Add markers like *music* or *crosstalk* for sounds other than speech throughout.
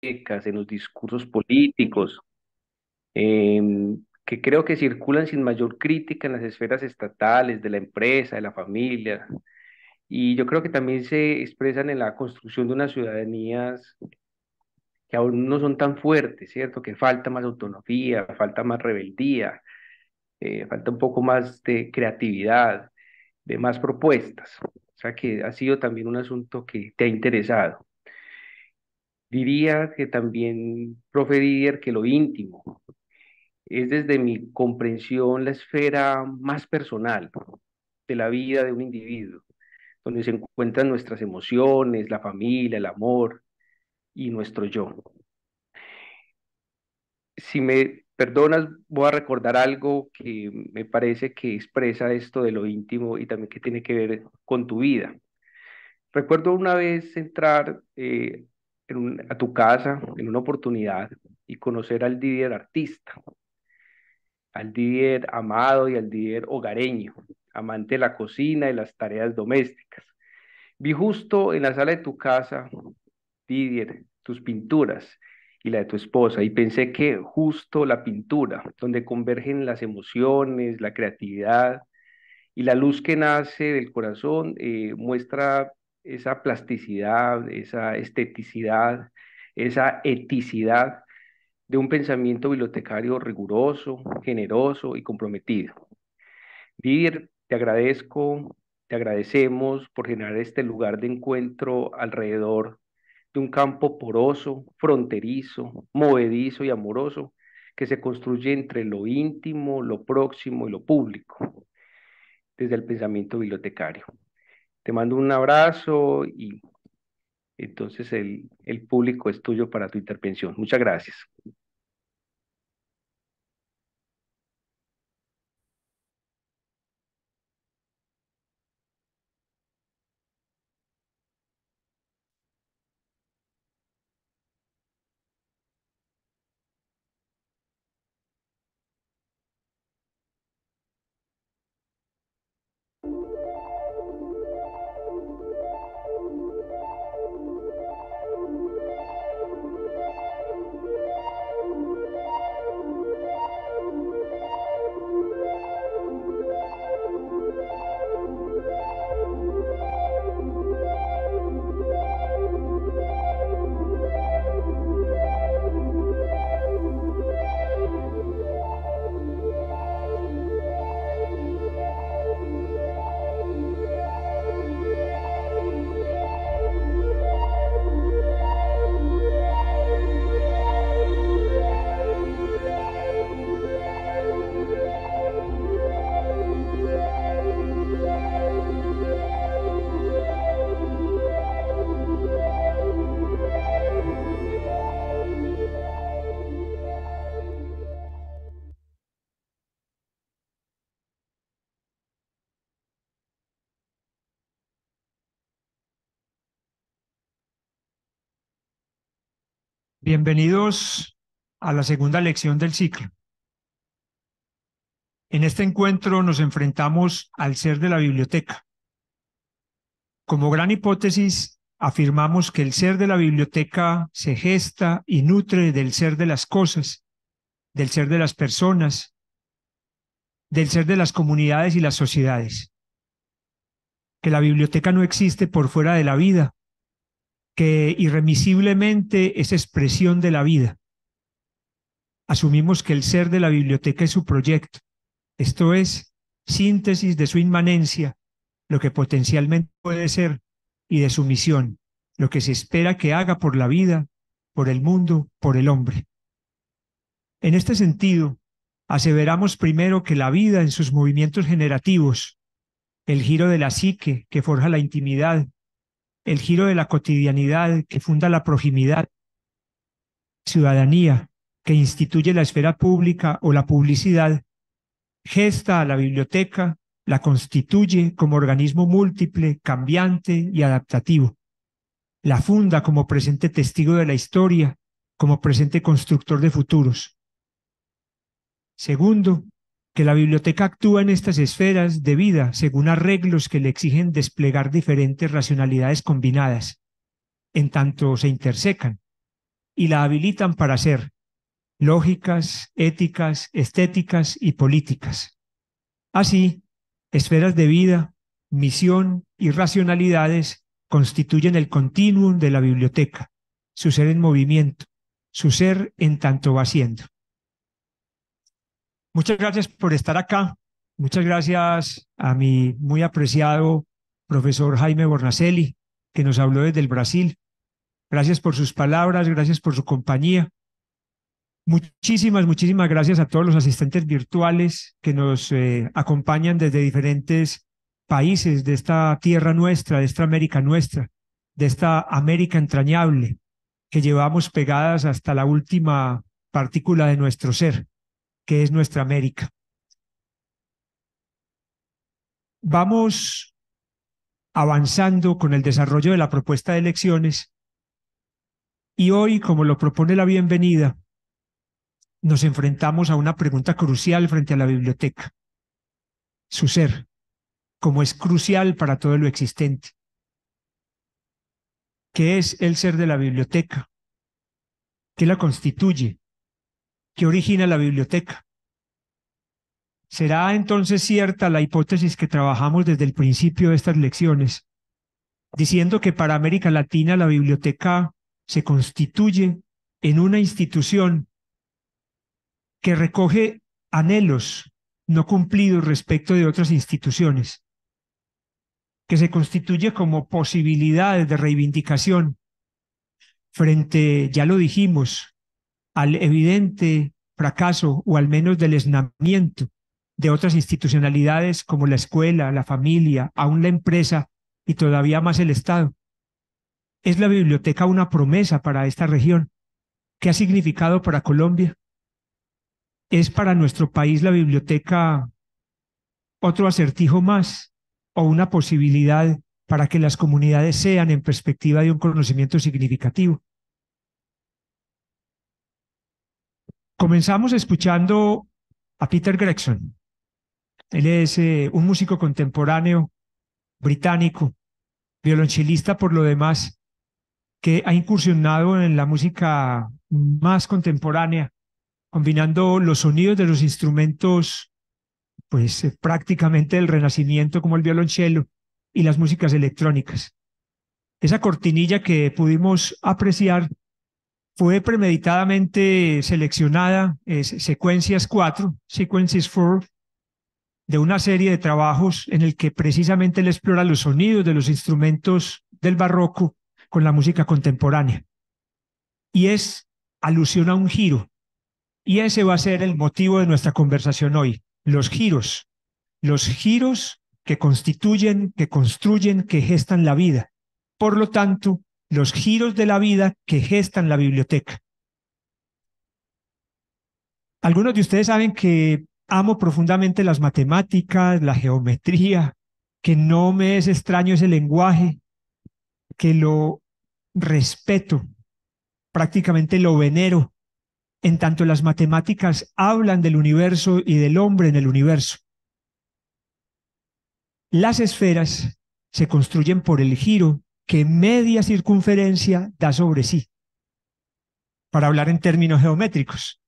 en los discursos políticos, em, que creo que circulan sin mayor crítica en las esferas estatales, de la empresa, de la familia. Y yo creo que también se expresan en la construcción de unas ciudadanías que aún no son tan fuertes, ¿cierto? Que falta más autonomía, falta más rebeldía, eh, falta un poco más de creatividad, de más propuestas. O sea que ha sido también un asunto que te ha interesado. Diría que también, profe Didier, que lo íntimo es desde mi comprensión la esfera más personal de la vida de un individuo, donde se encuentran nuestras emociones, la familia, el amor y nuestro yo. Si me perdonas, voy a recordar algo que me parece que expresa esto de lo íntimo y también que tiene que ver con tu vida. Recuerdo una vez entrar eh, a tu casa en una oportunidad y conocer al Didier artista, al Didier amado y al Didier hogareño, amante de la cocina y las tareas domésticas. Vi justo en la sala de tu casa, Didier, tus pinturas y la de tu esposa y pensé que justo la pintura, donde convergen las emociones, la creatividad y la luz que nace del corazón, eh, muestra esa plasticidad, esa esteticidad, esa eticidad de un pensamiento bibliotecario riguroso, generoso y comprometido. Vivir, te agradezco, te agradecemos por generar este lugar de encuentro alrededor de un campo poroso, fronterizo, movedizo y amoroso que se construye entre lo íntimo, lo próximo y lo público, desde el pensamiento bibliotecario. Te mando un abrazo y entonces el, el público es tuyo para tu intervención. Muchas gracias. Bienvenidos a la segunda lección del ciclo. En este encuentro nos enfrentamos al ser de la biblioteca. Como gran hipótesis, afirmamos que el ser de la biblioteca se gesta y nutre del ser de las cosas, del ser de las personas, del ser de las comunidades y las sociedades. Que la biblioteca no existe por fuera de la vida, que irremisiblemente es expresión de la vida. Asumimos que el ser de la biblioteca es su proyecto, esto es, síntesis de su inmanencia, lo que potencialmente puede ser, y de su misión, lo que se espera que haga por la vida, por el mundo, por el hombre. En este sentido, aseveramos primero que la vida en sus movimientos generativos, el giro de la psique que forja la intimidad, el giro de la cotidianidad que funda la proximidad, ciudadanía, que instituye la esfera pública o la publicidad, gesta a la biblioteca, la constituye como organismo múltiple, cambiante y adaptativo. La funda como presente testigo de la historia, como presente constructor de futuros. Segundo, que la biblioteca actúa en estas esferas de vida según arreglos que le exigen desplegar diferentes racionalidades combinadas, en tanto se intersecan, y la habilitan para ser lógicas, éticas, estéticas y políticas. Así, esferas de vida, misión y racionalidades constituyen el continuum de la biblioteca, su ser en movimiento, su ser en tanto va siendo. Muchas gracias por estar acá. Muchas gracias a mi muy apreciado profesor Jaime Bornacelli, que nos habló desde el Brasil. Gracias por sus palabras, gracias por su compañía. Muchísimas, muchísimas gracias a todos los asistentes virtuales que nos eh, acompañan desde diferentes países de esta tierra nuestra, de esta América nuestra, de esta América entrañable que llevamos pegadas hasta la última partícula de nuestro ser que es nuestra América. Vamos avanzando con el desarrollo de la propuesta de elecciones y hoy, como lo propone la bienvenida, nos enfrentamos a una pregunta crucial frente a la biblioteca, su ser, como es crucial para todo lo existente. ¿Qué es el ser de la biblioteca? ¿Qué la constituye? que origina la biblioteca. ¿Será entonces cierta la hipótesis que trabajamos desde el principio de estas lecciones, diciendo que para América Latina la biblioteca se constituye en una institución que recoge anhelos no cumplidos respecto de otras instituciones, que se constituye como posibilidades de reivindicación frente, ya lo dijimos, al evidente fracaso o al menos del esnamiento de otras institucionalidades como la escuela, la familia, aún la empresa y todavía más el Estado. ¿Es la biblioteca una promesa para esta región? ¿Qué ha significado para Colombia? ¿Es para nuestro país la biblioteca otro acertijo más o una posibilidad para que las comunidades sean en perspectiva de un conocimiento significativo? Comenzamos escuchando a Peter Gregson. Él es eh, un músico contemporáneo británico, violonchelista por lo demás, que ha incursionado en la música más contemporánea, combinando los sonidos de los instrumentos, pues eh, prácticamente del renacimiento como el violonchelo y las músicas electrónicas. Esa cortinilla que pudimos apreciar fue premeditadamente seleccionada, es eh, Secuencias 4, Sequences 4, de una serie de trabajos en el que precisamente él explora los sonidos de los instrumentos del barroco con la música contemporánea. Y es alusión a un giro. Y ese va a ser el motivo de nuestra conversación hoy, los giros. Los giros que constituyen, que construyen, que gestan la vida. Por lo tanto, los giros de la vida que gestan la biblioteca. Algunos de ustedes saben que amo profundamente las matemáticas, la geometría, que no me es extraño ese lenguaje, que lo respeto, prácticamente lo venero, en tanto las matemáticas hablan del universo y del hombre en el universo. Las esferas se construyen por el giro que media circunferencia da sobre sí, para hablar en términos geométricos.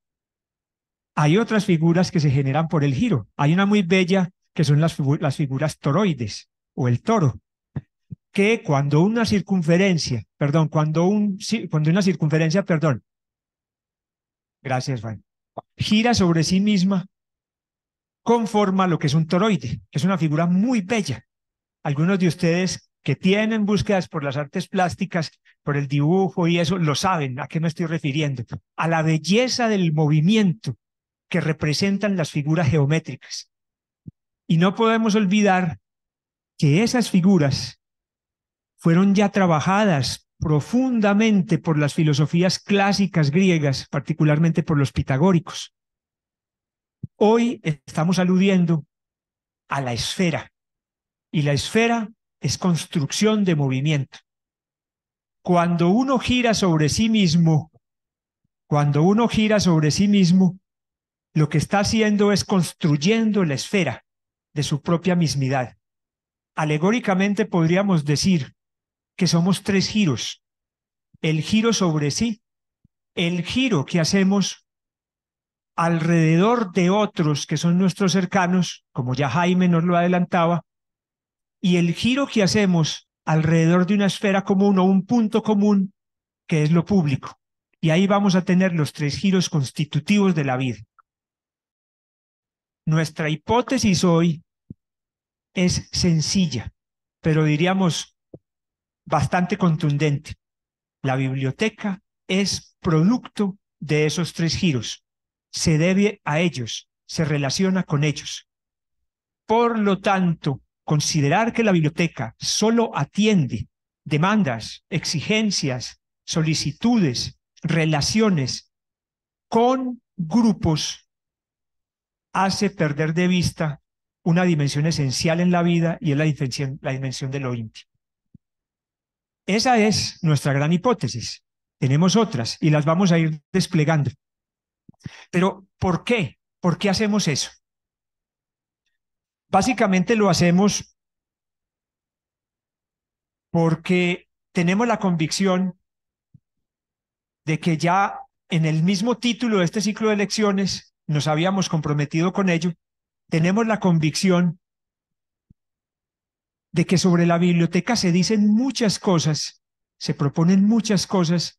Hay otras figuras que se generan por el giro. Hay una muy bella que son las, figuras toroides o el toro, que cuando una circunferencia, perdón, cuando, un, cuando una circunferencia, perdón, gracias, Juan, gira sobre sí misma, conforma lo que es un toroide. Es una figura muy bella. Algunos de ustedes que tienen búsquedas por las artes plásticas, por el dibujo y eso, lo saben a qué me estoy refiriendo, a la belleza del movimiento que representan las figuras geométricas. Y no podemos olvidar que esas figuras fueron ya trabajadas profundamente por las filosofías clásicas griegas, particularmente por los pitagóricos. Hoy estamos aludiendo a la esfera, y la esfera es construcción de movimiento. Cuando uno gira sobre sí mismo, cuando uno gira sobre sí mismo, lo que está haciendo es construyendo la esfera de su propia mismidad. Alegóricamente podríamos decir que somos tres giros. El giro sobre sí, el giro que hacemos alrededor de otros que son nuestros cercanos, como ya Jaime nos lo adelantaba, y el giro que hacemos alrededor de una esfera común o un punto común, que es lo público. Y ahí vamos a tener los tres giros constitutivos de la vida. Nuestra hipótesis hoy es sencilla, pero diríamos bastante contundente. La biblioteca es producto de esos tres giros. Se debe a ellos, se relaciona con ellos. Por lo tanto, Considerar que la biblioteca solo atiende demandas, exigencias, solicitudes, relaciones con grupos hace perder de vista una dimensión esencial en la vida y es la dimensión, de lo íntimo. Esa es nuestra gran hipótesis. Tenemos otras y las vamos a ir desplegando. Pero ¿por qué? ¿Por qué hacemos eso? Básicamente lo hacemos porque tenemos la convicción de que ya en el mismo título de este ciclo de elecciones nos habíamos comprometido con ello, tenemos la convicción de que sobre la biblioteca se dicen muchas cosas, se proponen muchas cosas,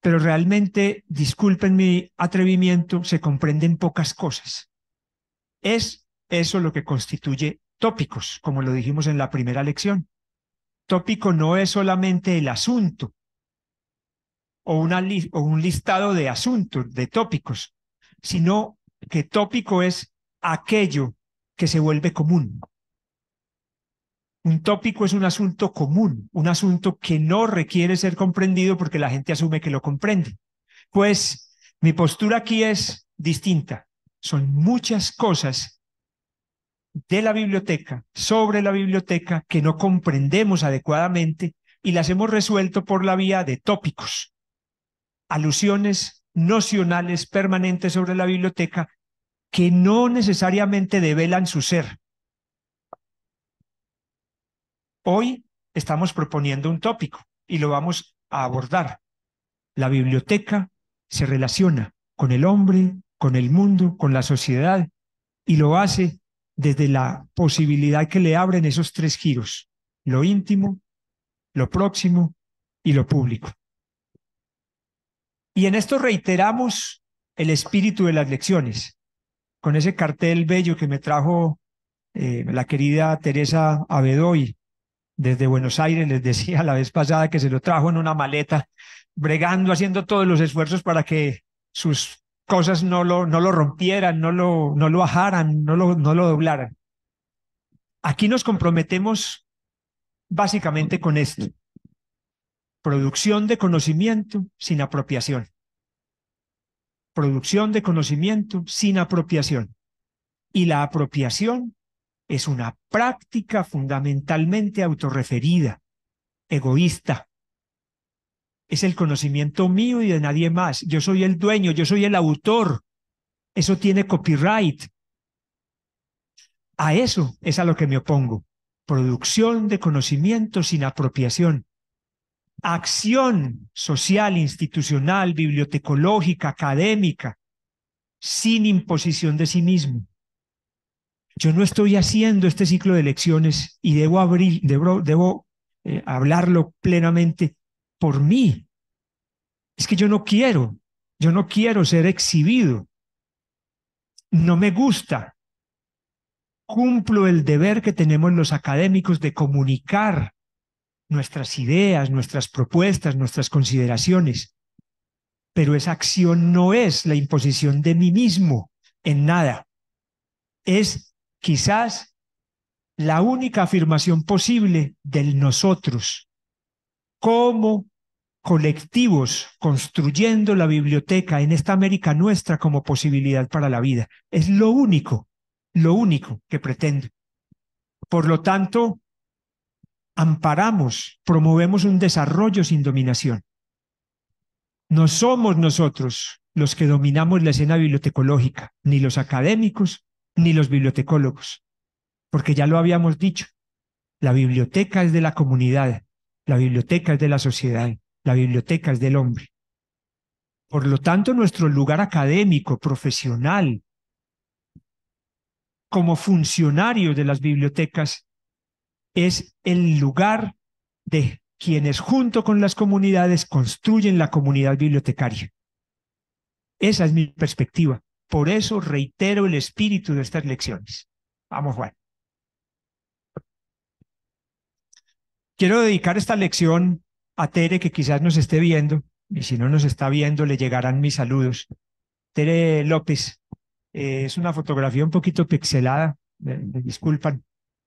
pero realmente, disculpen mi atrevimiento, se comprenden pocas cosas. Es eso es lo que constituye tópicos, como lo dijimos en la primera lección. Tópico no es solamente el asunto o, o un listado de asuntos, de tópicos, sino que tópico es aquello que se vuelve común. Un tópico es un asunto común, un asunto que no requiere ser comprendido porque la gente asume que lo comprende. Pues mi postura aquí es distinta. Son muchas cosas de la biblioteca, sobre la biblioteca, que no comprendemos adecuadamente y las hemos resuelto por la vía de tópicos, alusiones nocionales permanentes sobre la biblioteca que no necesariamente develan su ser. Hoy estamos proponiendo un tópico y lo vamos a abordar. La biblioteca se relaciona con el hombre, con el mundo, con la sociedad y lo hace desde la posibilidad que le abren esos tres giros, lo íntimo, lo próximo y lo público. Y en esto reiteramos el espíritu de las lecciones, con ese cartel bello que me trajo eh, la querida Teresa Abedoy desde Buenos Aires, les decía la vez pasada que se lo trajo en una maleta, bregando, haciendo todos los esfuerzos para que sus cosas no lo, no lo rompieran, no lo, no lo ajaran, no lo, no lo doblaran. Aquí nos comprometemos básicamente con esto. Producción de conocimiento sin apropiación. Producción de conocimiento sin apropiación. Y la apropiación es una práctica fundamentalmente autorreferida, egoísta, es el conocimiento mío y de nadie más. Yo soy el dueño, yo soy el autor. Eso tiene copyright. A eso es a lo que me opongo. Producción de conocimiento sin apropiación. Acción social, institucional, bibliotecológica, académica, sin imposición de sí mismo. Yo no estoy haciendo este ciclo de lecciones y debo abrir, debo, eh, hablarlo plenamente por mí. Es que yo no quiero, yo no quiero ser exhibido. No me gusta. Cumplo el deber que tenemos los académicos de comunicar nuestras ideas, nuestras propuestas, nuestras consideraciones. Pero esa acción no es la imposición de mí mismo en nada. Es quizás la única afirmación posible del nosotros, como colectivos construyendo la biblioteca en esta América nuestra como posibilidad para la vida. Es lo único, lo único que pretendo. Por lo tanto, amparamos, promovemos un desarrollo sin dominación. No somos nosotros los que dominamos la escena bibliotecológica, ni los académicos, ni los bibliotecólogos, porque ya lo habíamos dicho, la biblioteca es de la comunidad, la biblioteca es de la sociedad, la biblioteca es del hombre. Por lo tanto, nuestro lugar académico, profesional, como funcionarios de las bibliotecas, es el lugar de quienes junto con las comunidades construyen la comunidad bibliotecaria. Esa es mi perspectiva. Por eso reitero el espíritu de estas lecciones. Vamos, Juan. Quiero dedicar esta lección a Tere, que quizás nos esté viendo, y si no nos está viendo, le llegarán mis saludos. Tere López, eh, es una fotografía un poquito pixelada, me, disculpan,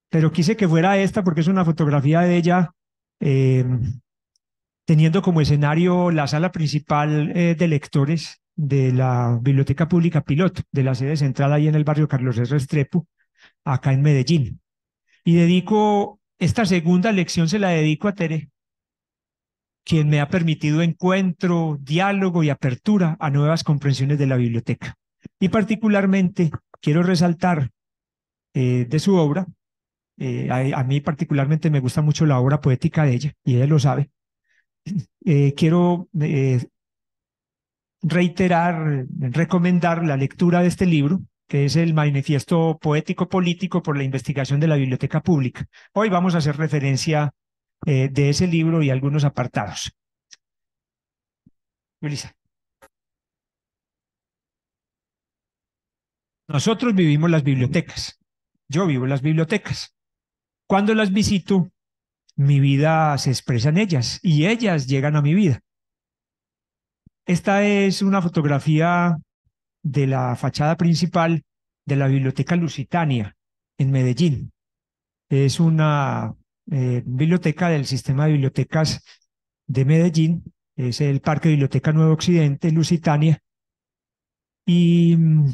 pero quise que fuera esta porque es una fotografía de ella eh, teniendo como escenario la sala principal eh, de lectores de la Biblioteca Pública Piloto, de la sede central ahí en el barrio Carlos R. Estrepo, acá en Medellín. Y dedico esta segunda lección se la dedico a Tere, quien me ha permitido encuentro, diálogo y apertura a nuevas comprensiones de la biblioteca. Y particularmente quiero resaltar eh, de su obra, eh, a, mí particularmente me gusta mucho la obra poética de ella, y ella lo sabe. Eh, quiero reiterar, recomendar la lectura de este libro, que es el Manifiesto Poético Político por la Investigación de la Biblioteca Pública. Hoy vamos a hacer referencia eh, de ese libro y algunos apartados. Melissa. Nosotros vivimos las bibliotecas. Yo vivo las bibliotecas. Cuando las visito, mi vida se expresa en ellas y ellas llegan a mi vida. Esta es una fotografía de la fachada principal de la Biblioteca Lusitania en Medellín. Es una eh, biblioteca del sistema de bibliotecas de Medellín, es el Parque Biblioteca Nuevo Occidente, Lusitania. Y mm,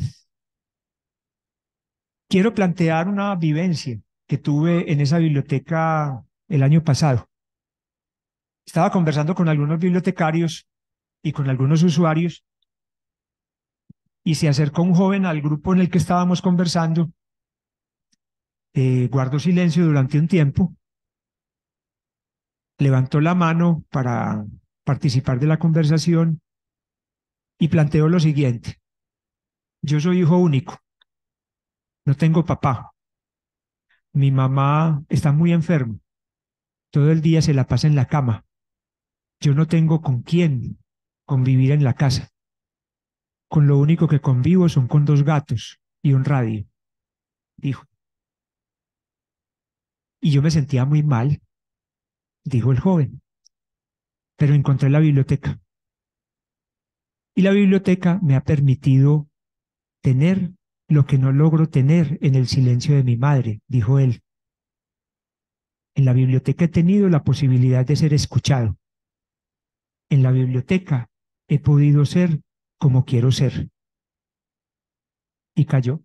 quiero plantear una vivencia que tuve en esa biblioteca el año pasado. Estaba conversando con algunos bibliotecarios y con algunos usuarios y se acercó un joven al grupo en el que estábamos conversando. Eh, guardó silencio durante un tiempo, levantó la mano para participar de la conversación y planteó lo siguiente. Yo soy hijo único, no tengo papá, mi mamá está muy enferma, todo el día se la pasa en la cama, yo no tengo con quién convivir en la casa. Con lo único que convivo son con dos gatos y un radio, dijo. Y yo me sentía muy mal, dijo el joven, pero encontré la biblioteca. Y la biblioteca me ha permitido tener lo que no logro tener en el silencio de mi madre, dijo él. En la biblioteca he tenido la posibilidad de ser escuchado. En la biblioteca he podido ser como quiero ser. Y cayó.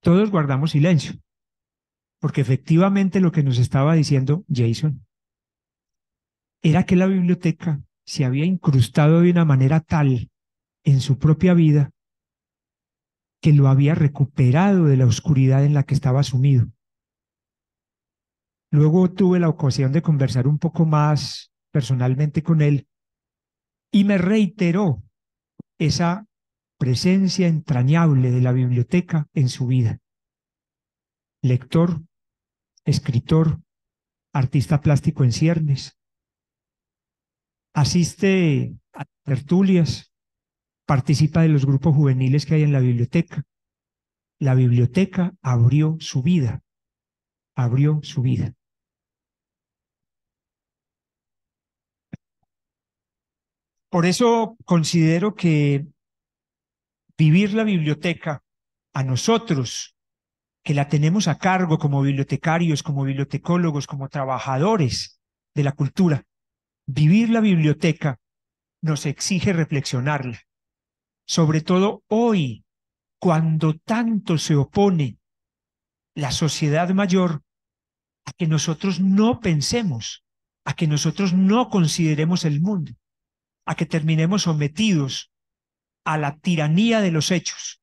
Todos guardamos silencio, porque efectivamente lo que nos estaba diciendo Jason era que la biblioteca se había incrustado de una manera tal en su propia vida que lo había recuperado de la oscuridad en la que estaba sumido. Luego tuve la ocasión de conversar un poco más personalmente con él y me reiteró esa presencia entrañable de la biblioteca en su vida. Lector, escritor, artista plástico en ciernes, asiste a tertulias, participa de los grupos juveniles que hay en la biblioteca. La biblioteca abrió su vida, abrió su vida. Por eso considero que vivir la biblioteca a nosotros, que la tenemos a cargo como bibliotecarios, como bibliotecólogos, como trabajadores de la cultura, vivir la biblioteca nos exige reflexionarla, sobre todo hoy, cuando tanto se opone la sociedad mayor a que nosotros no pensemos, a que nosotros no consideremos el mundo, a que terminemos sometidos a la tiranía de los hechos,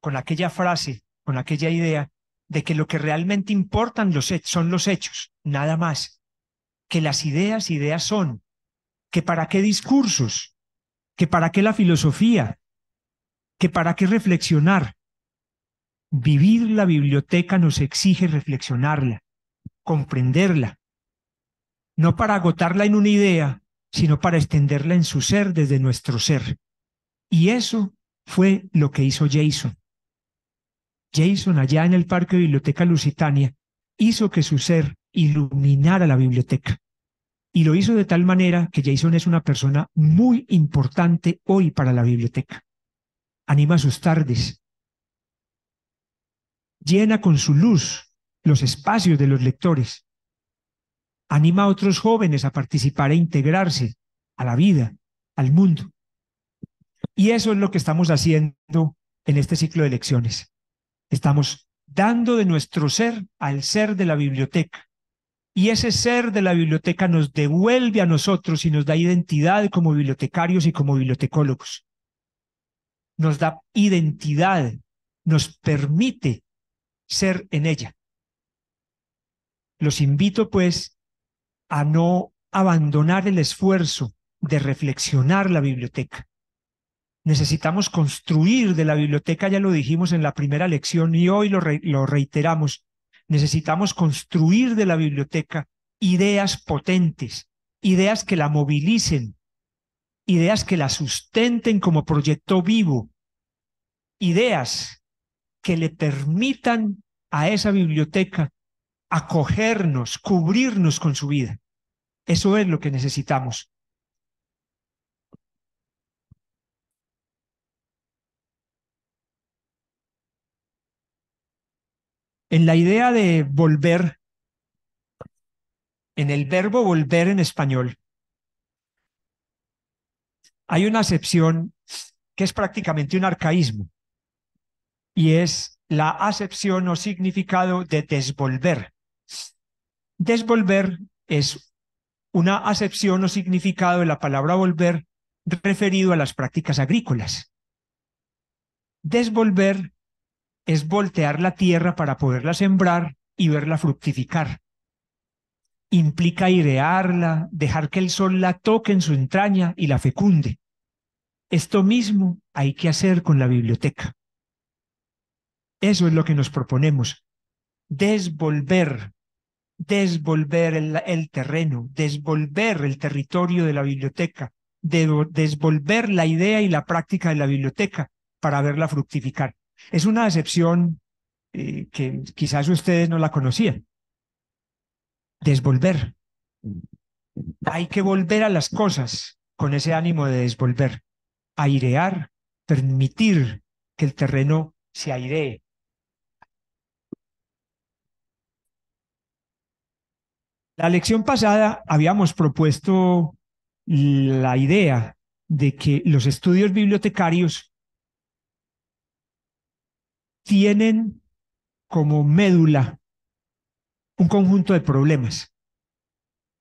con aquella frase, con aquella idea de que lo que realmente importan los son los hechos, nada más, que las ideas, ideas son, que para qué discursos, que para qué la filosofía, que para qué reflexionar. Vivir la biblioteca nos exige reflexionarla, comprenderla, no para agotarla en una idea sino para extenderla en su ser desde nuestro ser. Y eso fue lo que hizo Jason. Jason, allá en el Parque de Biblioteca Lusitania, hizo que su ser iluminara la biblioteca. Y lo hizo de tal manera que Jason es una persona muy importante hoy para la biblioteca. Anima sus tardes. Llena con su luz los espacios de los lectores anima a otros jóvenes a participar e integrarse a la vida, al mundo. Y eso es lo que estamos haciendo en este ciclo de lecciones. Estamos dando de nuestro ser al ser de la biblioteca. Y ese ser de la biblioteca nos devuelve a nosotros y nos da identidad como bibliotecarios y como bibliotecólogos. Nos da identidad, nos permite ser en ella. Los invito pues a no abandonar el esfuerzo de reflexionar la biblioteca. Necesitamos construir de la biblioteca, ya lo dijimos en la primera lección y hoy lo, lo reiteramos, necesitamos construir de la biblioteca ideas potentes, ideas que la movilicen, ideas que la sustenten como proyecto vivo, ideas que le permitan a esa biblioteca acogernos, cubrirnos con su vida. Eso es lo que necesitamos. En la idea de volver, en el verbo volver en español, hay una acepción que es prácticamente un arcaísmo y es la acepción o significado de desvolver. Desvolver es una acepción o significado de la palabra volver referido a las prácticas agrícolas. Desvolver es voltear la tierra para poderla sembrar y verla fructificar. Implica airearla, dejar que el sol la toque en su entraña y la fecunde. Esto mismo hay que hacer con la biblioteca. Eso es lo que nos proponemos, desvolver desvolver el, terreno, desvolver el territorio de la biblioteca, desvolver la idea y la práctica de la biblioteca para verla fructificar. Es una excepción eh, que quizás ustedes no la conocían. Desvolver. Hay que volver a las cosas con ese ánimo de desvolver, airear, permitir que el terreno se airee, La lección pasada habíamos propuesto la idea de que los estudios bibliotecarios tienen como médula un conjunto de problemas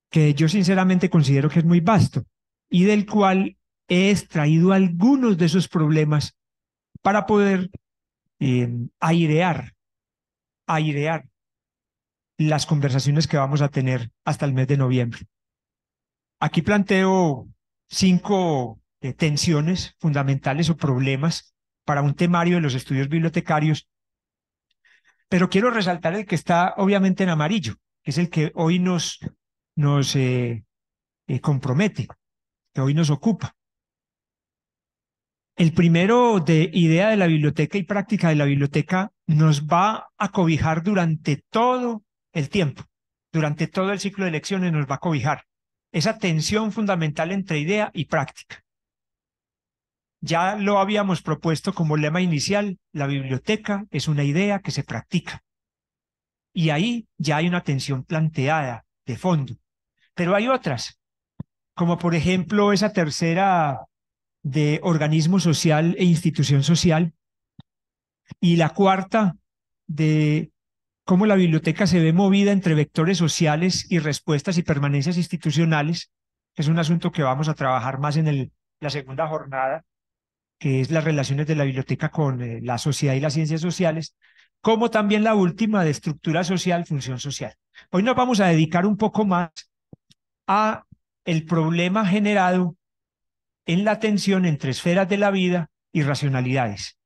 que yo sinceramente considero que es muy vasto y del cual he extraído algunos de esos problemas para poder eh, airear, airear las conversaciones que vamos a tener hasta el mes de noviembre. Aquí planteo cinco eh, tensiones fundamentales o problemas para un temario de los estudios bibliotecarios, pero quiero resaltar el que está obviamente en amarillo, que es el que hoy nos, nos eh, eh, compromete, que hoy nos ocupa. El primero de idea de la biblioteca y práctica de la biblioteca nos va a cobijar durante todo el tiempo. Durante todo el ciclo de elecciones nos va a cobijar esa tensión fundamental entre idea y práctica. Ya lo habíamos propuesto como lema inicial, la biblioteca es una idea que se practica. Y ahí ya hay una tensión planteada de fondo. Pero hay otras, como por ejemplo esa tercera de organismo social e institución social, y la cuarta de cómo la biblioteca se ve movida entre vectores sociales y respuestas y permanencias institucionales, es un asunto que vamos a trabajar más en la segunda jornada, que es las relaciones de la biblioteca con eh, la sociedad y las ciencias sociales, como también la última de estructura social, función social. Hoy nos vamos a dedicar un poco más a el problema generado en la tensión entre esferas de la vida y racionalidades,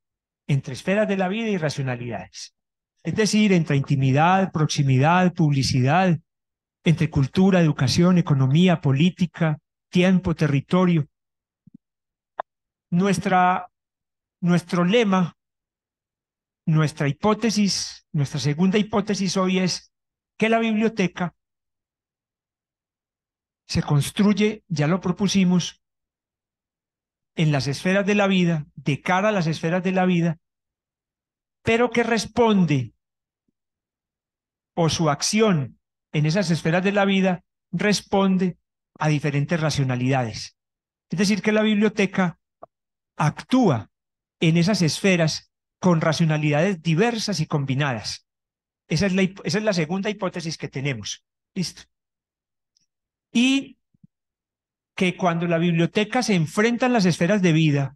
entre esferas de la vida y racionalidades. Es decir, entre intimidad, proximidad, publicidad, entre cultura, educación, economía, política, tiempo, territorio. Nuestra, nuestro lema, nuestra hipótesis, nuestra segunda hipótesis hoy es que la biblioteca se construye, ya lo propusimos, en las esferas de la vida, de cara a las esferas de la vida, pero que responde o su acción en esas esferas de la vida responde a diferentes racionalidades. Es decir, que la biblioteca actúa en esas esferas con racionalidades diversas y combinadas. Esa es la, es la segunda hipótesis que tenemos. Listo. Y que cuando la biblioteca se enfrenta a las esferas de vida,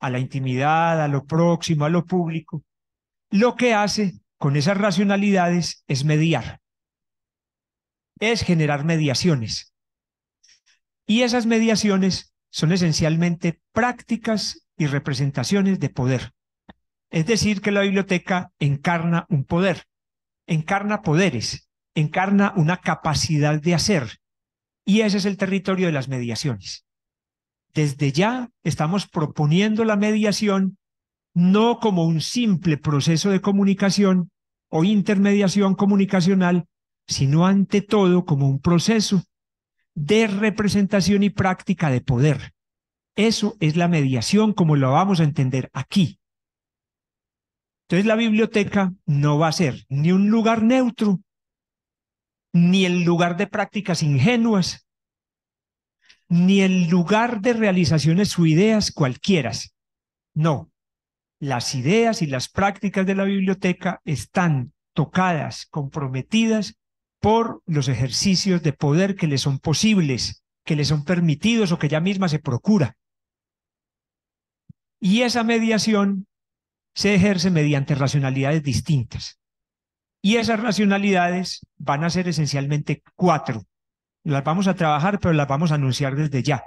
a la intimidad, a lo próximo, a lo público, lo que hace con esas racionalidades es mediar, es generar mediaciones. Y esas mediaciones son esencialmente prácticas y representaciones de poder. Es decir, que la biblioteca encarna un poder, encarna poderes, encarna una capacidad de hacer. Y ese es el territorio de las mediaciones. Desde ya estamos proponiendo la mediación no como un simple proceso de comunicación o intermediación comunicacional, sino ante todo como un proceso de representación y práctica de poder. Eso es la mediación como lo vamos a entender aquí. Entonces la biblioteca no va a ser ni un lugar neutro, ni el lugar de prácticas ingenuas, ni el lugar de realizaciones o ideas cualquieras. No, las ideas y las prácticas de la biblioteca están tocadas, comprometidas por los ejercicios de poder que les son posibles, que les son permitidos o que ya misma se procura. Y esa mediación se ejerce mediante racionalidades distintas. Y esas racionalidades van a ser esencialmente cuatro. Las vamos a trabajar, pero las vamos a anunciar desde ya.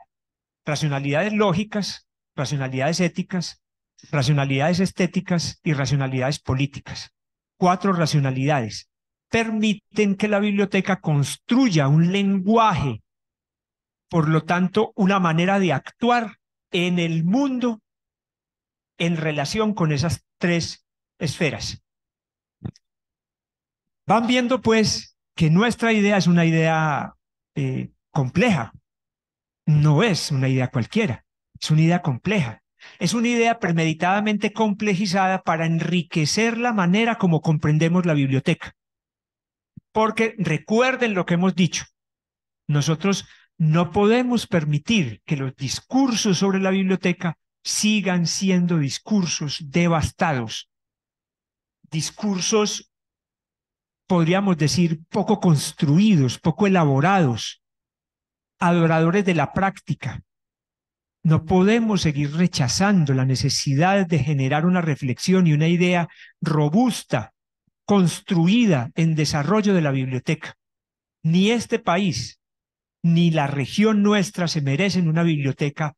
Racionalidades lógicas, racionalidades éticas, racionalidades estéticas y racionalidades políticas. Cuatro racionalidades permiten que la biblioteca construya un lenguaje, por lo tanto, una manera de actuar en el mundo en relación con esas tres esferas. Van viendo, pues, que nuestra idea es una idea eh, compleja. No es una idea cualquiera, es una idea compleja. Es una idea premeditadamente complejizada para enriquecer la manera como comprendemos la biblioteca. Porque recuerden lo que hemos dicho. Nosotros no podemos permitir que los discursos sobre la biblioteca sigan siendo discursos devastados, discursos, podríamos decir, poco construidos, poco elaborados, adoradores de la práctica, no podemos seguir rechazando la necesidad de generar una reflexión y una idea robusta, construida en desarrollo de la biblioteca. Ni este país, ni la región nuestra se merecen una biblioteca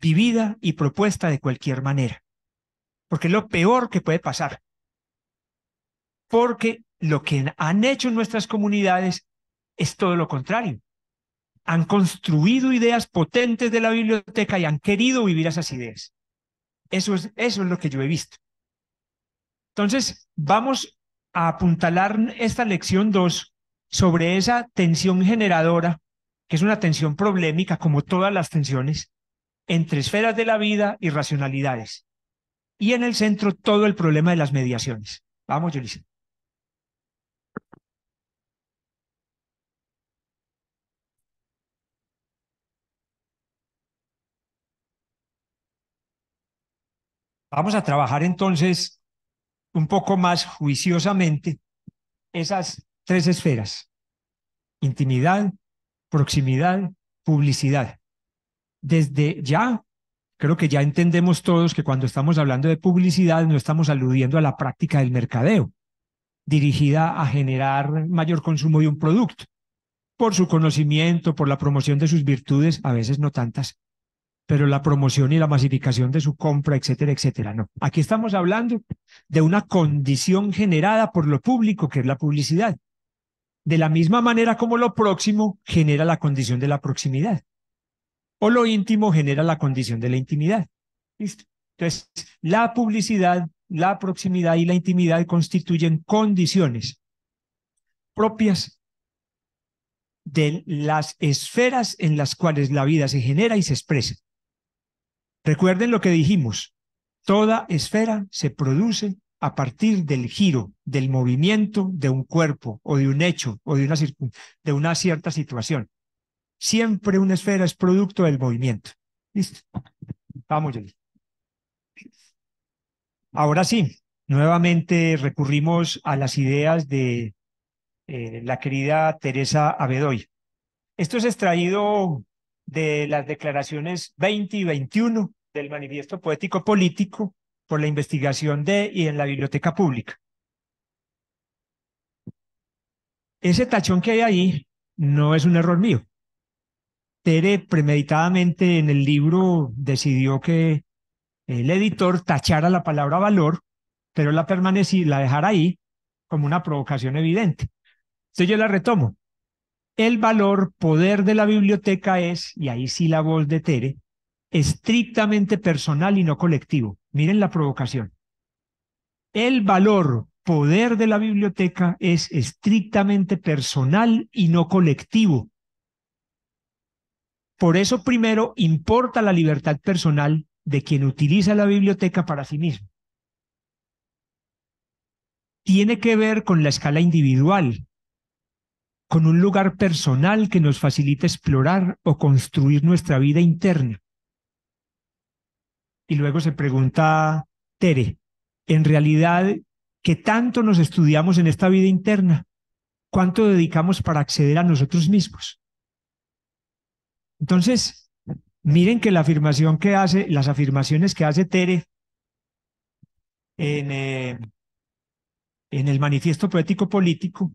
vivida y propuesta de cualquier manera. Porque es lo peor que puede pasar. Porque lo que han hecho nuestras comunidades es todo lo contrario han construido ideas potentes de la biblioteca y han querido vivir esas ideas. Eso es, eso es lo que yo he visto. Entonces, vamos a apuntalar esta lección 2 sobre esa tensión generadora, que es una tensión problemática, como todas las tensiones, entre esferas de la vida y racionalidades. Y en el centro, todo el problema de las mediaciones. Vamos, Yolisa. Vamos a trabajar entonces un poco más juiciosamente esas tres esferas, intimidad, proximidad, publicidad. Desde ya, creo que ya entendemos todos que cuando estamos hablando de publicidad no estamos aludiendo a la práctica del mercadeo, dirigida a generar mayor consumo de un producto, por su conocimiento, por la promoción de sus virtudes, a veces no tantas, pero la promoción y la masificación de su compra, etcétera, etcétera. No, aquí estamos hablando de una condición generada por lo público, que es la publicidad. De la misma manera como lo próximo genera la condición de la proximidad. O lo íntimo genera la condición de la intimidad. ¿Listo? Entonces, la publicidad, la proximidad y la intimidad constituyen condiciones propias de las esferas en las cuales la vida se genera y se expresa. Recuerden lo que dijimos, toda esfera se produce a partir del giro, del movimiento de un cuerpo o de un hecho o de una, de una cierta situación. Siempre una esfera es producto del movimiento. ¿Listo? Vamos, Ahora sí, nuevamente recurrimos a las ideas de eh, la querida Teresa Abedoy. Esto es extraído de las declaraciones 20 y 21 del manifiesto poético político por la investigación de y en la biblioteca pública. Ese tachón que hay ahí no es un error mío. Tere premeditadamente en el libro decidió que el editor tachara la palabra valor, pero la permanecí, la dejara ahí como una provocación evidente. Entonces yo la retomo. El valor, poder de la biblioteca es, y ahí sí la voz de Tere, estrictamente personal y no colectivo. Miren la provocación. El valor, poder de la biblioteca es estrictamente personal y no colectivo. Por eso primero importa la libertad personal de quien utiliza la biblioteca para sí mismo. Tiene que ver con la escala individual, con un lugar personal que nos facilite explorar o construir nuestra vida interna. Y luego se pregunta Tere, en realidad, ¿qué tanto nos estudiamos en esta vida interna? ¿Cuánto dedicamos para acceder a nosotros mismos? Entonces, miren que la afirmación que hace, las afirmaciones que hace Tere en, eh, en el manifiesto poético político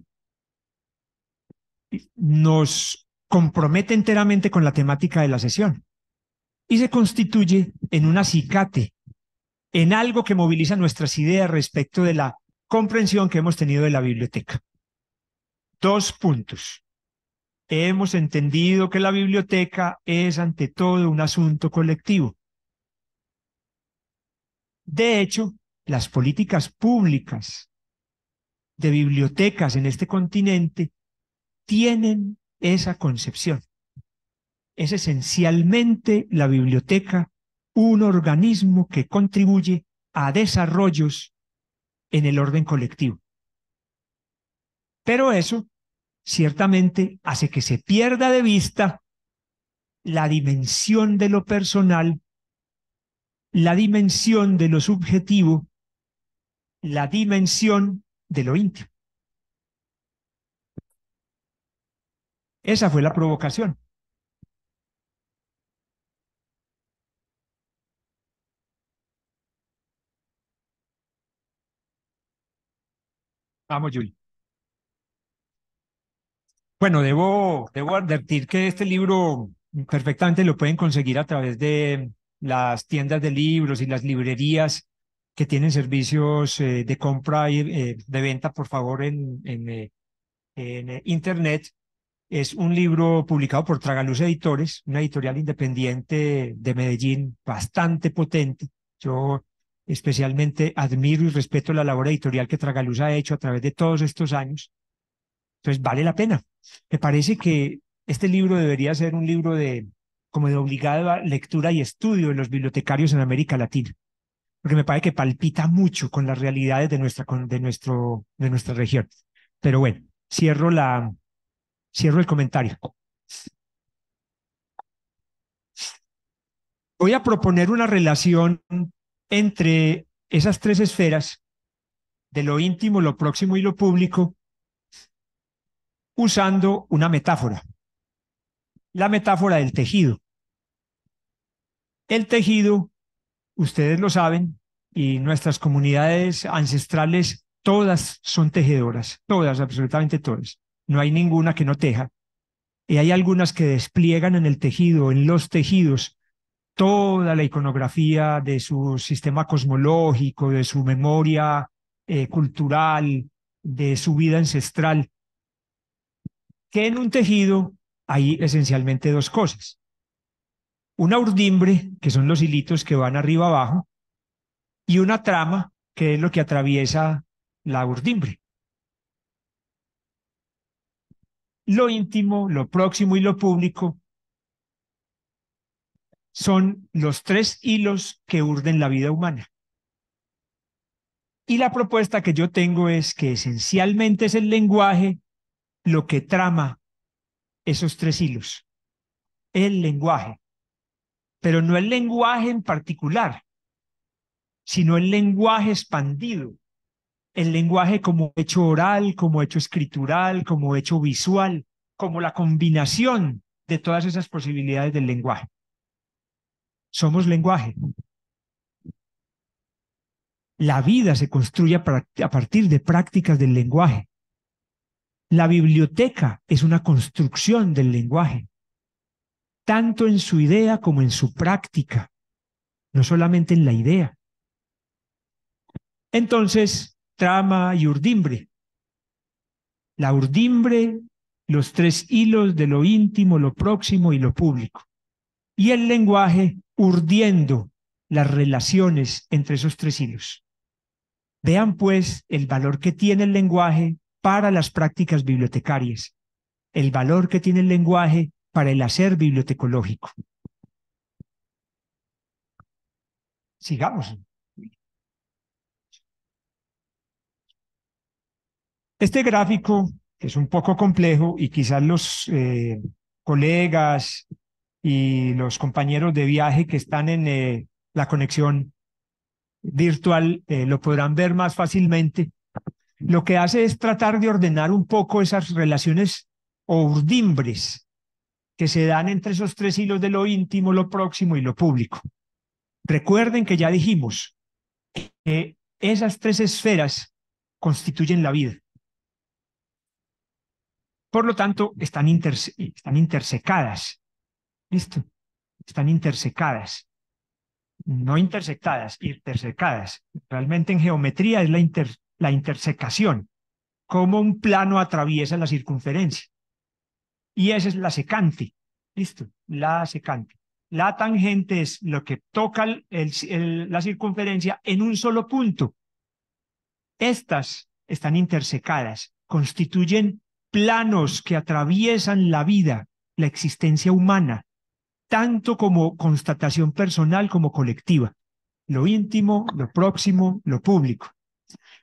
nos compromete enteramente con la temática de la sesión y se constituye en un acicate, en algo que moviliza nuestras ideas respecto de la comprensión que hemos tenido de la biblioteca. Dos puntos. Hemos entendido que la biblioteca es ante todo un asunto colectivo. De hecho, las políticas públicas de bibliotecas en este continente tienen esa concepción. Es esencialmente la biblioteca un organismo que contribuye a desarrollos en el orden colectivo. Pero eso ciertamente hace que se pierda de vista la dimensión de lo personal, la dimensión de lo subjetivo, la dimensión de lo íntimo. Esa fue la provocación. Vamos, Yuri. Bueno, debo, debo advertir que este libro perfectamente lo pueden conseguir a través de las tiendas de libros y las librerías que tienen servicios eh, de compra y eh, de venta, por favor, en, en, eh, en Internet. Es un libro publicado por Tragaluz Editores, una editorial independiente de Medellín bastante potente. Yo especialmente admiro y respeto la labor editorial que Tragaluz ha hecho a través de todos estos años. Entonces vale la pena. Me parece que este libro debería ser un libro de como de obligada lectura y estudio de los bibliotecarios en América Latina, porque me parece que palpita mucho con las realidades de nuestra, de nuestro, de nuestra región. Pero bueno, cierro la, Cierro el comentario. Voy a proponer una relación entre esas tres esferas de lo íntimo, lo próximo y lo público, usando una metáfora, la metáfora del tejido. El tejido, ustedes lo saben, y nuestras comunidades ancestrales, todas son tejedoras, todas, absolutamente todas no hay ninguna que no teja. Y hay algunas que despliegan en el tejido, en los tejidos, toda la iconografía de su sistema cosmológico, de su memoria eh, cultural, de su vida ancestral. Que en un tejido hay esencialmente dos cosas. Una urdimbre, que son los hilitos que van arriba abajo, y una trama, que es lo que atraviesa la urdimbre. lo íntimo, lo próximo y lo público son los tres hilos que urden la vida humana. Y la propuesta que yo tengo es que esencialmente es el lenguaje lo que trama esos tres hilos. El lenguaje. Pero no el lenguaje en particular, sino el lenguaje expandido, el lenguaje como hecho oral, como hecho escritural, como hecho visual, como la combinación de todas esas posibilidades del lenguaje. Somos lenguaje. La vida se construye a partir de prácticas del lenguaje. La biblioteca es una construcción del lenguaje, tanto en su idea como en su práctica, no solamente en la idea. Entonces, trama y urdimbre. La urdimbre, los tres hilos de lo íntimo, lo próximo y lo público. Y el lenguaje urdiendo las relaciones entre esos tres hilos. Vean pues el valor que tiene el lenguaje para las prácticas bibliotecarias, el valor que tiene el lenguaje para el hacer bibliotecológico. Sigamos. Este gráfico que es un poco complejo y quizás los eh, colegas y los compañeros de viaje que están en eh, la conexión virtual eh, lo podrán ver más fácilmente. Lo que hace es tratar de ordenar un poco esas relaciones o urdimbres que se dan entre esos tres hilos de lo íntimo, lo próximo y lo público. Recuerden que ya dijimos que esas tres esferas constituyen la vida. Por lo tanto, están, están intersecadas. ¿Listo? Están intersecadas. No intersectadas, intersecadas. Realmente en geometría es la, la intersecación, cómo un plano atraviesa la circunferencia. Y esa es la secante. ¿Listo? La secante. La tangente es lo que toca la circunferencia en un solo punto. Estas están intersecadas, constituyen planos que atraviesan la vida, la existencia humana, tanto como constatación personal como colectiva. Lo íntimo, lo próximo, lo público.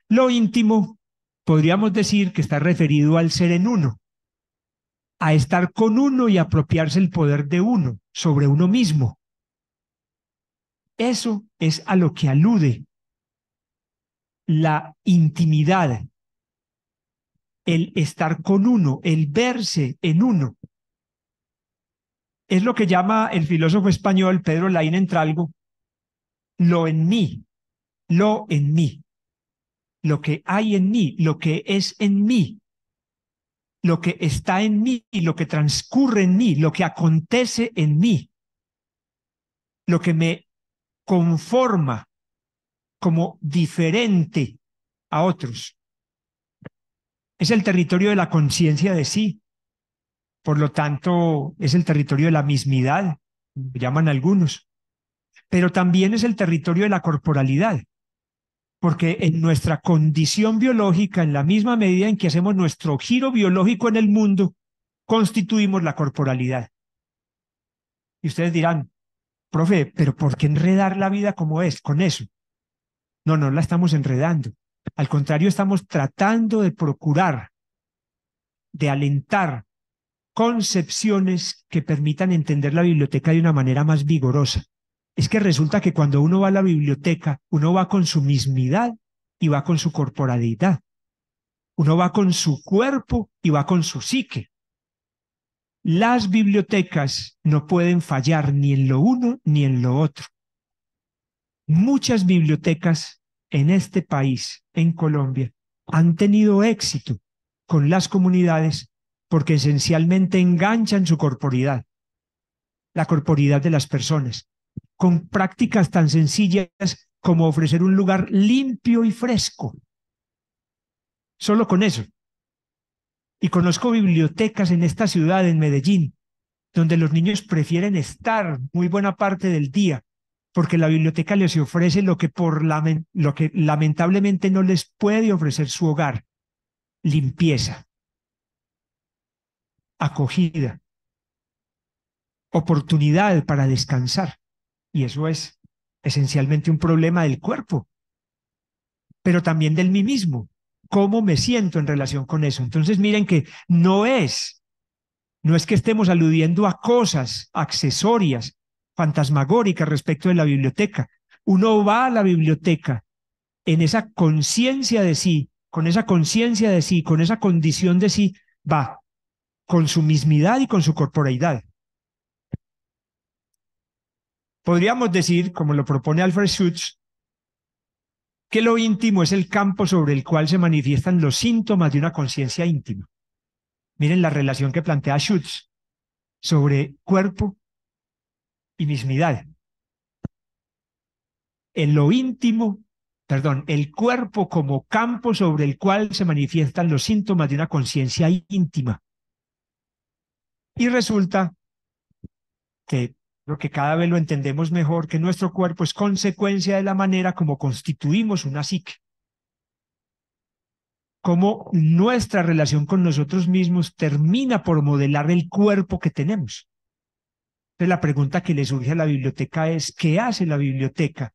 Lo íntimo, podríamos decir que está referido al ser en uno, a estar con uno y apropiarse el poder de uno sobre uno mismo. Eso es a lo que alude la intimidad, el estar con uno, el verse en uno. Es lo que llama el filósofo español Pedro Laín Entralgo, lo en mí, lo en mí, lo que hay en mí, lo que es en mí, lo que está en mí, y lo que transcurre en mí, lo que acontece en mí, lo que me conforma como diferente a otros es el territorio de la conciencia de sí. Por lo tanto, es el territorio de la mismidad, lo llaman algunos. Pero también es el territorio de la corporalidad, porque en nuestra condición biológica, en la misma medida en que hacemos nuestro giro biológico en el mundo, constituimos la corporalidad. Y ustedes dirán, profe, pero ¿por qué enredar la vida como es con eso? No, no la estamos enredando. Al contrario, estamos tratando de procurar, de alentar concepciones que permitan entender la biblioteca de una manera más vigorosa. Es que resulta que cuando uno va a la biblioteca, uno va con su mismidad y va con su corporalidad. Uno va con su cuerpo y va con su psique. Las bibliotecas no pueden fallar ni en lo uno ni en lo otro. Muchas bibliotecas en este país, en Colombia, han tenido éxito con las comunidades porque esencialmente enganchan su corporidad, la corporidad de las personas, con prácticas tan sencillas como ofrecer un lugar limpio y fresco. Solo con eso. Y conozco bibliotecas en esta ciudad, en Medellín, donde los niños prefieren estar muy buena parte del día porque la biblioteca les ofrece lo que, por lo que lamentablemente no les puede ofrecer su hogar, limpieza, acogida, oportunidad para descansar. Y eso es esencialmente un problema del cuerpo, pero también del mí mismo. ¿Cómo me siento en relación con eso? Entonces miren que no es, no es que estemos aludiendo a cosas accesorias, fantasmagórica respecto de la biblioteca. Uno va a la biblioteca en esa conciencia de sí, con esa conciencia de sí, con esa condición de sí, va con su mismidad y con su corporeidad. Podríamos decir, como lo propone Alfred Schutz, que lo íntimo es el campo sobre el cual se manifiestan los síntomas de una conciencia íntima. Miren la relación que plantea Schutz sobre cuerpo, en lo íntimo, perdón, el cuerpo como campo sobre el cual se manifiestan los síntomas de una conciencia íntima. Y resulta que lo que cada vez lo entendemos mejor, que nuestro cuerpo es consecuencia de la manera como constituimos una psique. Cómo nuestra relación con nosotros mismos termina por modelar el cuerpo que tenemos la pregunta que le surge a la biblioteca es, ¿qué hace la biblioteca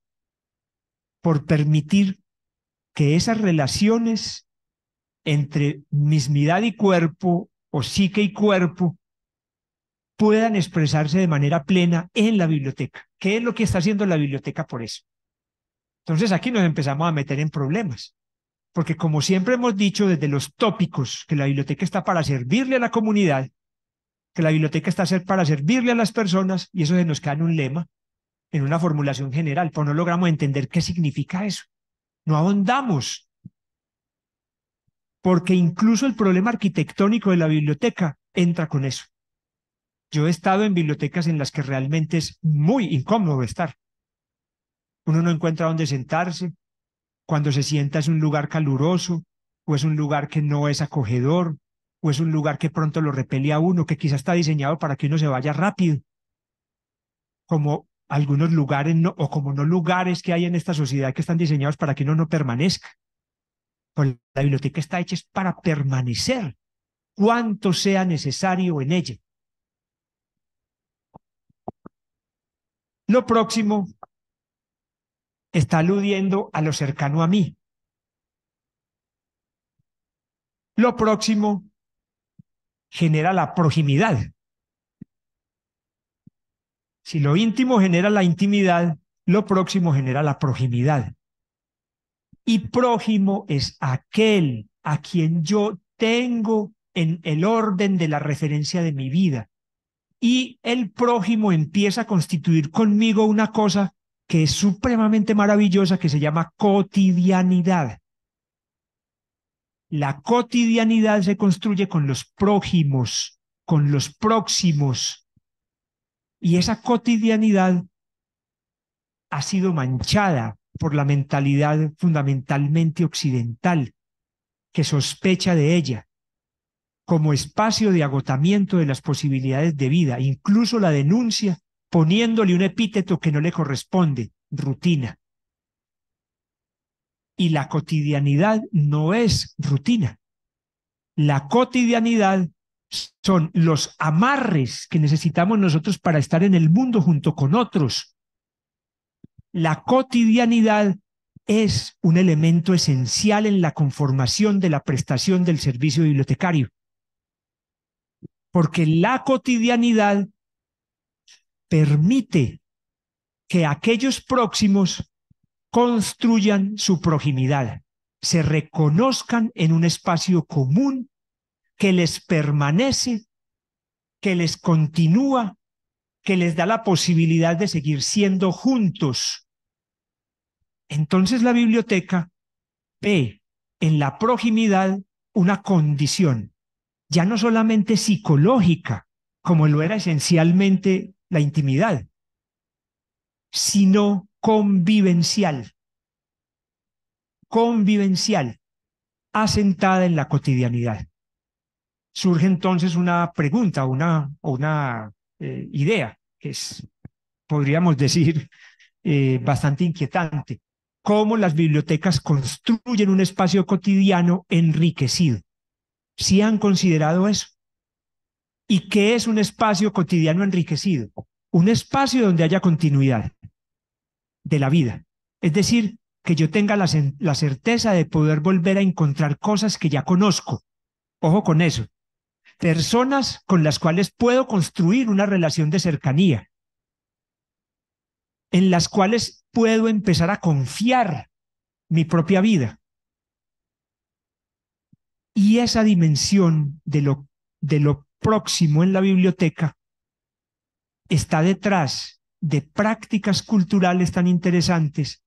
por permitir que esas relaciones entre mismidad y cuerpo o psique y cuerpo puedan expresarse de manera plena en la biblioteca? ¿Qué es lo que está haciendo la biblioteca por eso? Entonces aquí nos empezamos a meter en problemas, porque como siempre hemos dicho desde los tópicos que la biblioteca está para servirle a la comunidad, la biblioteca está para servirle a las personas y eso se nos queda en un lema, en una formulación general, pero no logramos entender qué significa eso. No ahondamos. Porque incluso el problema arquitectónico de la biblioteca entra con eso. Yo he estado en bibliotecas en las que realmente es muy incómodo estar. Uno no encuentra dónde sentarse. Cuando se sienta es un lugar caluroso o es un lugar que no es acogedor o es un lugar que pronto lo repele a uno, que quizá está diseñado para que uno se vaya rápido, como algunos lugares o como no lugares que hay en esta sociedad que están diseñados para que uno no permanezca. Pues la biblioteca está hecha para permanecer cuanto sea necesario en ella. Lo próximo está aludiendo a lo cercano a mí. Lo próximo genera la proximidad. Si lo íntimo genera la intimidad, lo próximo genera la proximidad. Y prójimo es aquel a quien yo tengo en el orden de la referencia de mi vida. Y el prójimo empieza a constituir conmigo una cosa que es supremamente maravillosa, que se llama cotidianidad. La cotidianidad se construye con los prójimos, con los próximos. Y esa cotidianidad ha sido manchada por la mentalidad fundamentalmente occidental que sospecha de ella como espacio de agotamiento de las posibilidades de vida, incluso la denuncia poniéndole un epíteto que no le corresponde, rutina. Y la cotidianidad no es rutina. La cotidianidad son los amarres que necesitamos nosotros para estar en el mundo junto con otros. La cotidianidad es un elemento esencial en la conformación de la prestación del servicio bibliotecario. Porque la cotidianidad permite que aquellos próximos construyan su proximidad, se reconozcan en un espacio común que les permanece, que les continúa, que les da la posibilidad de seguir siendo juntos. Entonces la biblioteca ve en la proximidad una condición, ya no solamente psicológica, como lo era esencialmente la intimidad, sino convivencial, convivencial, asentada en la cotidianidad. Surge entonces una pregunta, una, una eh, idea que es, podríamos decir, eh, bastante inquietante. Cómo las bibliotecas construyen un espacio cotidiano enriquecido. ¿Si han considerado eso? ¿Y qué es un espacio cotidiano enriquecido? Un espacio donde haya continuidad, de la vida. Es decir, que yo tenga la, certeza de poder volver a encontrar cosas que ya conozco. Ojo con eso. Personas con las cuales puedo construir una relación de cercanía, en las cuales puedo empezar a confiar mi propia vida. Y esa dimensión de lo, de lo próximo en la biblioteca está detrás de prácticas culturales tan interesantes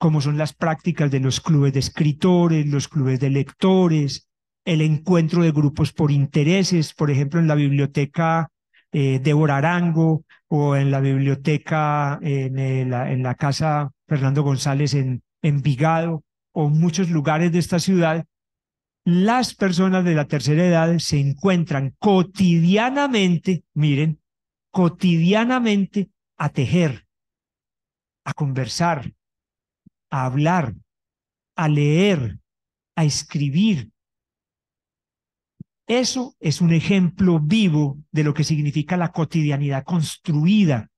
como son las prácticas de los clubes de escritores, los clubes de lectores, el encuentro de grupos por intereses, por ejemplo, en la biblioteca eh, de Orarango o en la biblioteca en, eh, la casa Fernando González en Vigado o muchos lugares de esta ciudad, las personas de la tercera edad se encuentran cotidianamente, miren, cotidianamente a tejer, a conversar, a hablar, a leer, a escribir. Eso es un ejemplo vivo de lo que significa la cotidianidad construida,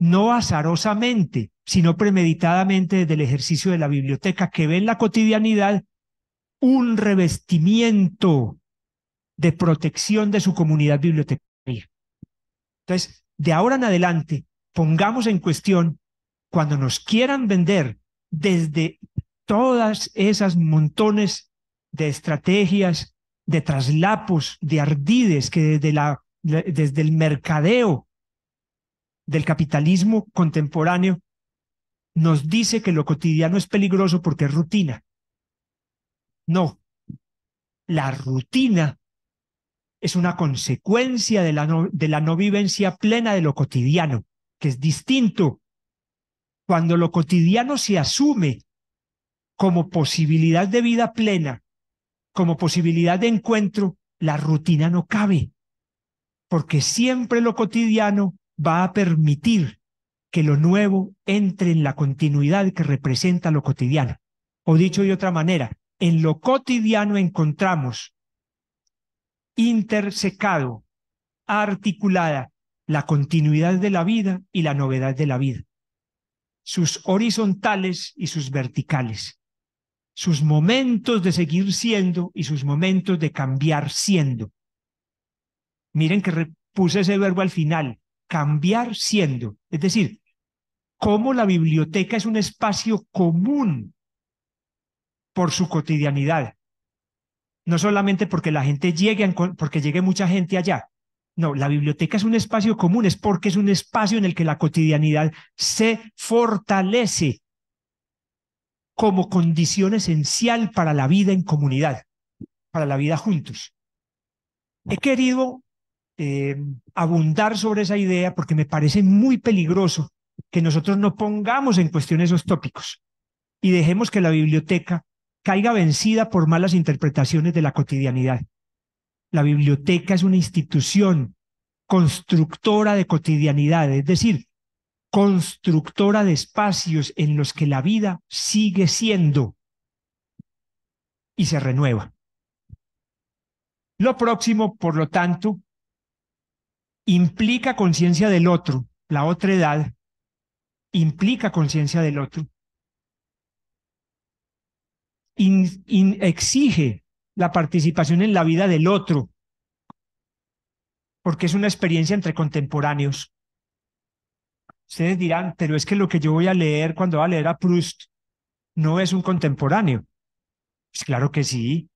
no azarosamente, sino premeditadamente desde el ejercicio de la biblioteca, que ve en la cotidianidad un revestimiento de protección de su comunidad bibliotecaria. Entonces, de ahora en adelante, pongamos en cuestión cuando nos quieran vender desde todas esas montones de estrategias, de traslapos, de ardides que desde, la, desde el mercadeo del capitalismo contemporáneo nos dice que lo cotidiano es peligroso porque es rutina. No, la rutina es una consecuencia de la de la no vivencia plena de lo cotidiano que es distinto. Cuando lo cotidiano se asume como posibilidad de vida plena, como posibilidad de encuentro, la rutina no cabe, porque siempre lo cotidiano va a permitir que lo nuevo entre en la continuidad que representa lo cotidiano. O dicho de otra manera, en lo cotidiano encontramos intersecado, articulada la continuidad de la vida y la novedad de la vida, sus horizontales y sus verticales, sus momentos de seguir siendo y sus momentos de cambiar siendo. Miren que repuse ese verbo al final, cambiar siendo, es decir, cómo la biblioteca es un espacio común por su cotidianidad, no solamente porque la gente llegue, porque llegue mucha gente allá, no, la biblioteca es un espacio común, es porque es un espacio en el que la cotidianidad se fortalece como condición esencial para la vida en comunidad, para la vida juntos. He querido em, abundar sobre esa idea porque me parece muy peligroso que nosotros no pongamos en cuestión esos tópicos y dejemos que la biblioteca caiga vencida por malas interpretaciones de la cotidianidad. La biblioteca es una institución constructora de cotidianidad, es decir, constructora de espacios en los que la vida sigue siendo y se renueva. Lo próximo, por lo tanto, implica conciencia del otro, la otra edad implica conciencia del otro, exige in, exige la participación en la vida del otro, porque es una experiencia entre contemporáneos. Ustedes dirán, pero es que lo que yo voy a leer cuando va a leer a Proust no es un contemporáneo. Pues claro que sí.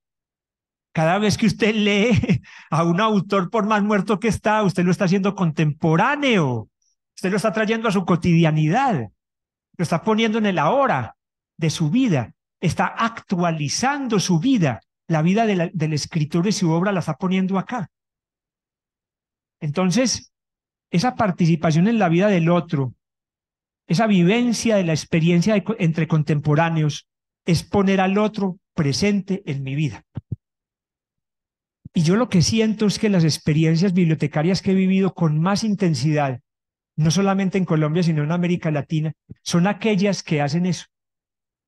Cada vez que usted lee a un autor, por más muerto que está, usted lo está haciendo contemporáneo. Usted lo está trayendo a su cotidianidad. Lo está poniendo en el ahora de su vida. Está actualizando su vida la vida del escritor y su obra la está poniendo acá. Entonces, esa participación en la vida del otro, esa vivencia de la experiencia entre contemporáneos, es poner al otro presente en mi vida. Y yo lo que siento es que las experiencias bibliotecarias que he vivido con más intensidad, no solamente en Colombia, sino en América Latina, son aquellas que hacen eso.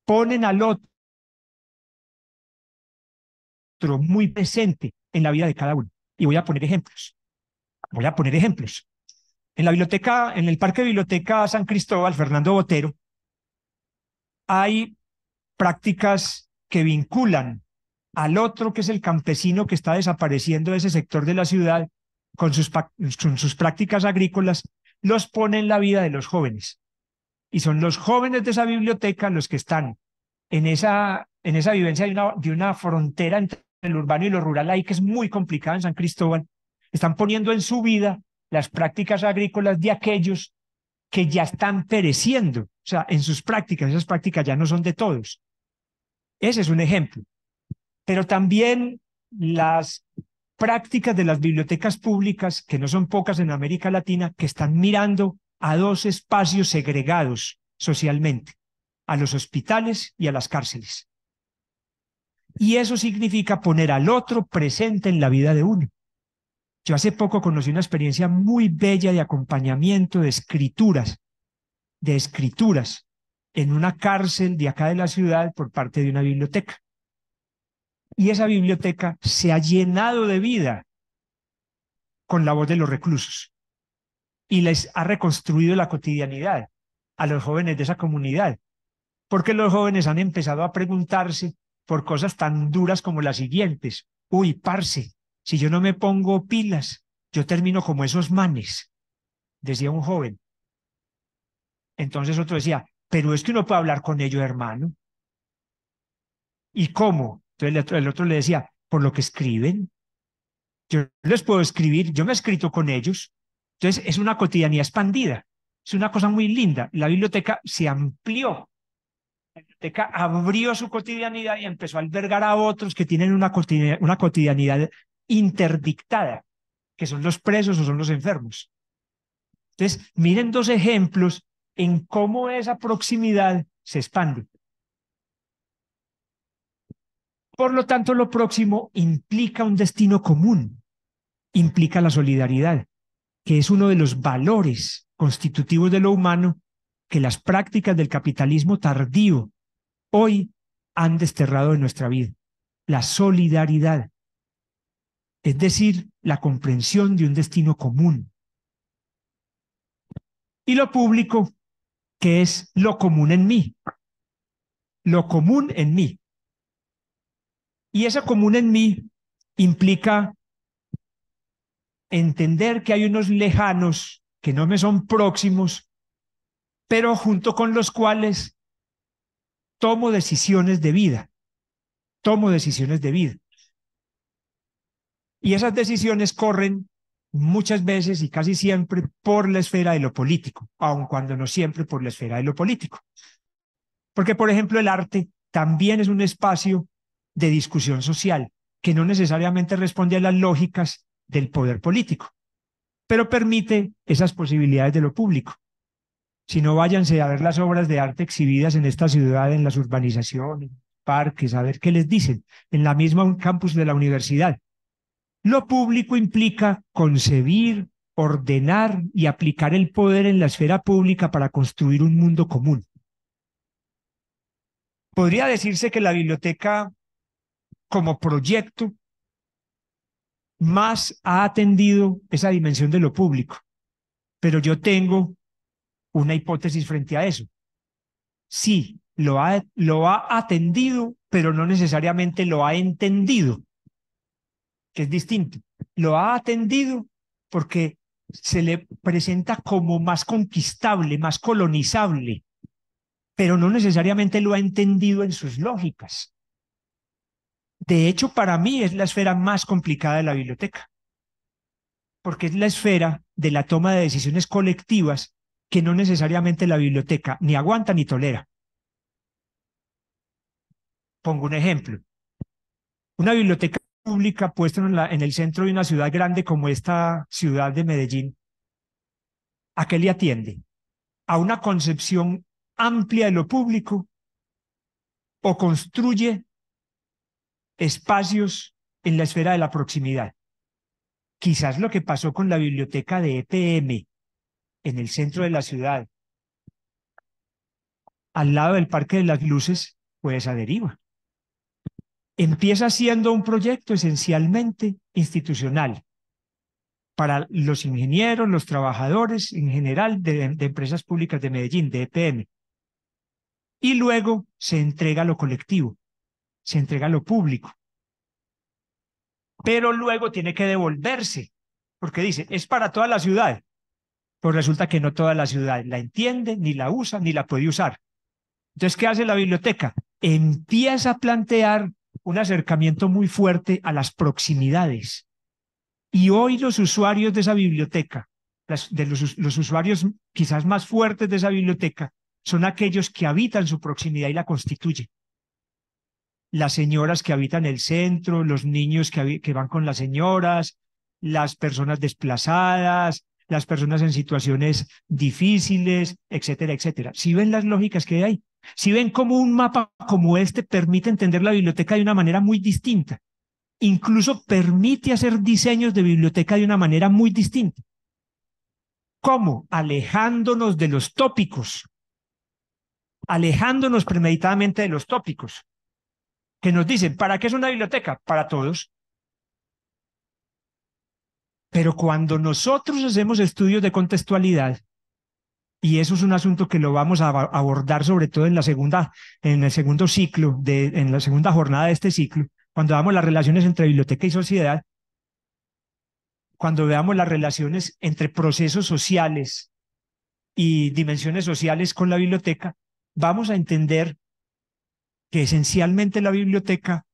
Ponen al otro muy presente en la vida de cada uno. Y voy a poner ejemplos. Voy a poner ejemplos. En la biblioteca, en el Parque de Biblioteca San Cristóbal, Fernando Botero, hay prácticas que vinculan al otro, que es el campesino que está desapareciendo de ese sector de la ciudad, con sus, con sus prácticas agrícolas, los pone en la vida de los jóvenes. Y son los jóvenes de esa biblioteca los que están en esa, en esa vivencia de una, de una frontera entre el urbano y lo rural ahí, que es muy complicado en San Cristóbal, están poniendo en su vida las prácticas agrícolas de aquellos que ya están pereciendo, o sea, en sus prácticas, esas prácticas ya no son de todos. Ese es un ejemplo. Pero también las prácticas de las bibliotecas públicas, que no son pocas en América Latina, que están mirando a dos espacios segregados socialmente, a los hospitales y a las cárceles. Y eso significa poner al otro presente en la vida de uno. Yo hace poco conocí una experiencia muy bella de acompañamiento de escrituras, de escrituras, en una cárcel de acá de la ciudad por parte de una biblioteca. Y esa biblioteca se ha llenado de vida con la voz de los reclusos y les ha reconstruido la cotidianidad a los jóvenes de esa comunidad, porque los jóvenes han empezado a preguntarse por cosas tan duras como las siguientes. Uy, parce, si yo no me pongo pilas, yo termino como esos manes, decía un joven. Entonces otro decía, pero es que uno puede hablar con ellos, hermano. ¿Y cómo? Entonces el otro, le decía, por lo que escriben. Yo les puedo escribir, yo me he escrito con ellos. Entonces es una cotidianía expandida, es una cosa muy linda. La biblioteca se amplió biblioteca abrió su cotidianidad y empezó a albergar a otros que tienen una, una cotidianidad interdictada, que son los presos o son los enfermos. Entonces, miren dos ejemplos en cómo esa proximidad se expande. Por lo tanto, lo próximo implica un destino común, implica la solidaridad, que es uno de los valores constitutivos de lo humano que las prácticas del capitalismo tardío hoy han desterrado en nuestra vida, la solidaridad, es decir, la comprensión de un destino común. Y lo público, que es lo común en mí, lo común en mí. Y esa común en mí implica entender que hay unos lejanos que no me son próximos, pero junto con los cuales tomo decisiones de vida, tomo decisiones de vida. Y esas decisiones corren muchas veces y casi siempre por la esfera de lo político, aun cuando no siempre por la esfera de lo político. Porque, por ejemplo, el arte también es un espacio de discusión social que no necesariamente responde a las lógicas del poder político, pero permite esas posibilidades de lo público no, váyanse a ver las obras de arte exhibidas en esta ciudad, en las urbanizaciones, parques, a ver qué les dicen, en la misma campus de la universidad. Lo público implica concebir, ordenar y aplicar el poder en la esfera pública para construir un mundo común. Podría decirse que la biblioteca como proyecto más ha atendido esa dimensión de lo público, pero yo tengo una hipótesis frente a eso. Sí, lo ha, lo atendido, pero no necesariamente lo ha entendido, que es distinto. Lo ha atendido porque se le presenta como más conquistable, más colonizable, pero no necesariamente lo ha entendido en sus lógicas. De hecho, para mí es la esfera más complicada de la biblioteca, porque es la esfera de la toma de decisiones colectivas que no necesariamente la biblioteca ni aguanta ni tolera. Pongo un ejemplo. Una biblioteca pública puesta en, el centro de una ciudad grande como esta ciudad de Medellín, ¿a qué le atiende? ¿A una concepción amplia de lo público o construye espacios en la esfera de la proximidad? Quizás lo que pasó con la biblioteca de EPM, en el centro de la ciudad, al lado del Parque de las Luces, pues esa deriva. Empieza siendo un proyecto esencialmente institucional para los ingenieros, los trabajadores en general de, de empresas públicas de Medellín, de EPM. Y luego se entrega a lo colectivo, se entrega a lo público. Pero luego tiene que devolverse, porque dice, es para toda la ciudad, pues resulta que no toda la ciudad la entiende, ni la usa, ni la puede usar. Entonces, ¿qué hace la biblioteca? Empieza a plantear un acercamiento muy fuerte a las proximidades. Y hoy los usuarios de esa biblioteca, de los, usuarios quizás más fuertes de esa biblioteca, son aquellos que habitan su proximidad y la constituyen las señoras que habitan el centro, los niños que, van con las señoras, las personas desplazadas, las personas en situaciones difíciles, etcétera, etcétera. Si ven las lógicas que hay, si ven cómo un mapa como este permite entender la biblioteca de una manera muy distinta, incluso permite hacer diseños de biblioteca de una manera muy distinta. ¿Cómo? Alejándonos de los tópicos, alejándonos premeditadamente de los tópicos que nos dicen, ¿para qué es una biblioteca? Para todos. Pero cuando nosotros hacemos estudios de contextualidad, y eso es un asunto que lo vamos a abordar sobre todo en la segunda, en el segundo ciclo, de, en la segunda jornada de este ciclo, cuando veamos las relaciones entre biblioteca y sociedad, cuando veamos las relaciones entre procesos sociales y dimensiones sociales con la biblioteca, vamos a entender que esencialmente la biblioteca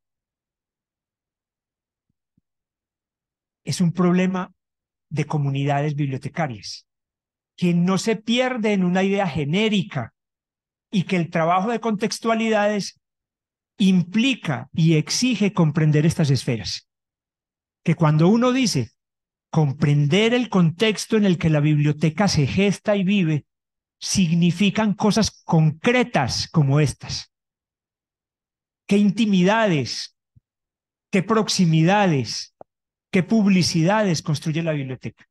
es un problema de comunidades bibliotecarias, que no se pierde en una idea genérica y que el trabajo de contextualidades implica y exige comprender estas esferas. Que cuando uno dice comprender el contexto en el que la biblioteca se gesta y vive, significan cosas concretas como estas. ¿Qué intimidades? ¿Qué proximidades? qué publicidades construye la biblioteca.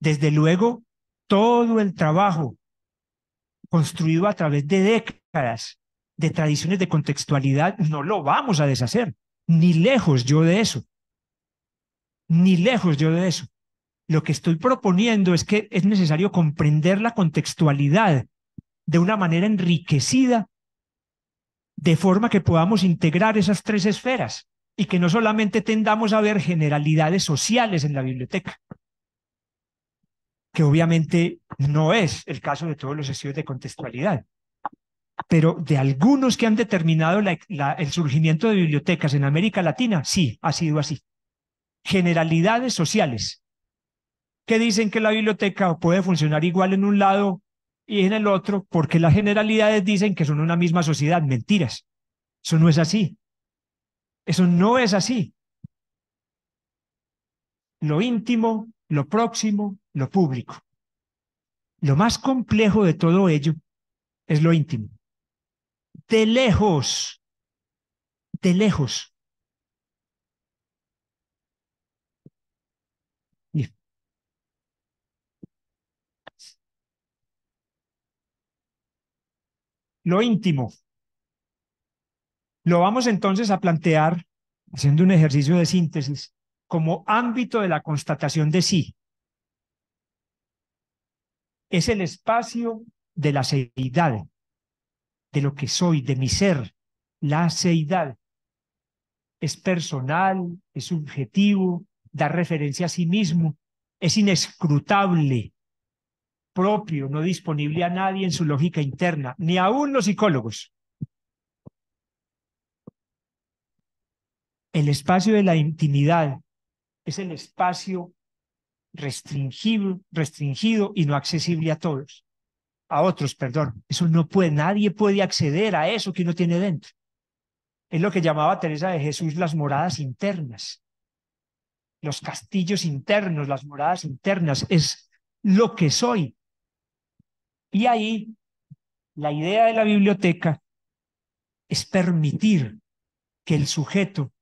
Desde luego, todo el trabajo construido a través de décadas de tradiciones de contextualidad no lo vamos a deshacer, ni lejos yo de eso, ni lejos yo de eso. Lo que estoy proponiendo es que es necesario comprender la contextualidad de una manera enriquecida, de forma que podamos integrar esas tres esferas, y que no solamente tendamos a ver generalidades sociales en la biblioteca, que obviamente no es el caso de todos los estudios de contextualidad, pero de algunos que han determinado el surgimiento de bibliotecas en América Latina, sí, ha sido así. Generalidades sociales, que dicen que la biblioteca puede funcionar igual en un lado y en el otro, porque las generalidades dicen que son una misma sociedad. Mentiras, eso no es así. Eso no es así. Lo íntimo, lo próximo, lo público. Lo más complejo de todo ello es lo íntimo. De lejos, de lejos. Lo íntimo lo vamos entonces a plantear, haciendo un ejercicio de síntesis, como ámbito de la constatación de sí. Es el espacio de la seidad, de lo que soy, de mi ser. La seidad es personal, es subjetivo, da referencia a sí mismo, es inescrutable, propio, no disponible a nadie en su lógica interna, ni aún los psicólogos. El espacio de la intimidad es el espacio restringido, restringido y no accesible a todos, a otros, perdón. Eso no puede, nadie puede acceder a eso que uno tiene dentro. Es lo que llamaba Teresa de Jesús las moradas internas, los castillos internos, las moradas internas, es lo que soy. Y ahí la idea de la biblioteca es permitir que el sujeto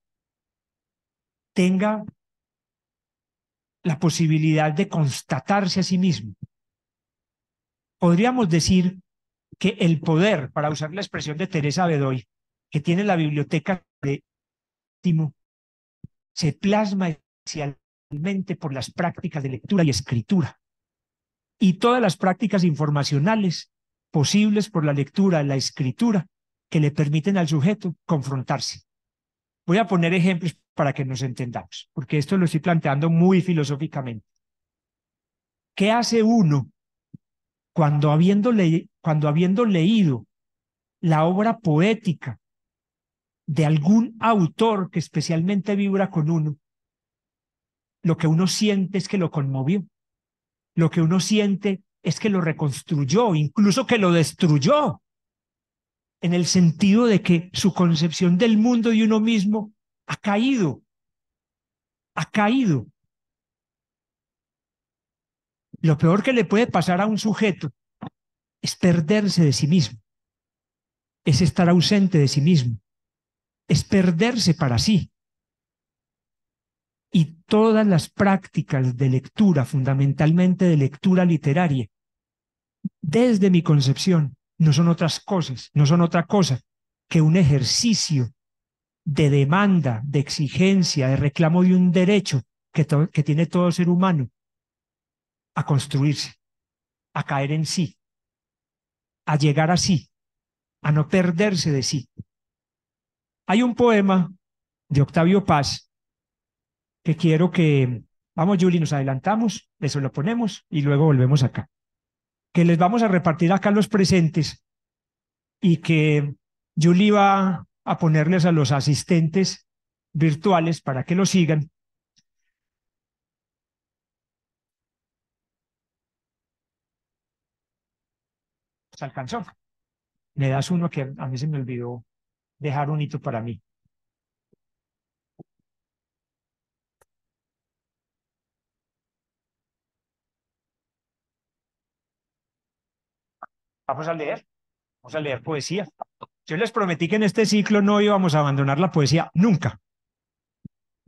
tenga la posibilidad de constatarse a sí mismo. Podríamos decir que el poder, para usar la expresión de Teresa Bedoy, que tiene la biblioteca de Timo, se plasma esencialmente por las prácticas de lectura y escritura y todas las prácticas informacionales posibles por la lectura, la escritura, que le permiten al sujeto confrontarse. Voy a poner ejemplos para que nos entendamos, porque esto lo estoy planteando muy filosóficamente. ¿Qué hace uno cuando habiendo, cuando habiendo leído la obra poética de algún autor que especialmente vibra con uno, lo que uno siente es que lo conmovió, lo que uno siente es que lo reconstruyó, incluso que lo destruyó, en el sentido de que su concepción del mundo y uno mismo ha caído, ha caído. Lo peor que le puede pasar a un sujeto es perderse de sí mismo, es estar ausente de sí mismo, es perderse para sí. Y todas las prácticas de lectura, fundamentalmente de lectura literaria, desde mi concepción, no son otras cosas, no son otra cosa que un ejercicio de demanda, de exigencia, de reclamo de un derecho que, tiene todo ser humano a construirse, a caer en sí, a llegar a sí, a no perderse de sí. Hay un poema de Octavio Paz que quiero que, vamos Juli, nos adelantamos, eso lo ponemos y luego volvemos acá, que les vamos a repartir acá los presentes y que Juli va a ponerles a los asistentes virtuales para que lo sigan. Se alcanzó. Le das uno que a mí se me olvidó dejar un hito para mí. Vamos a leer, vamos a leer poesía. Yo les prometí que en este ciclo no íbamos a abandonar la poesía nunca.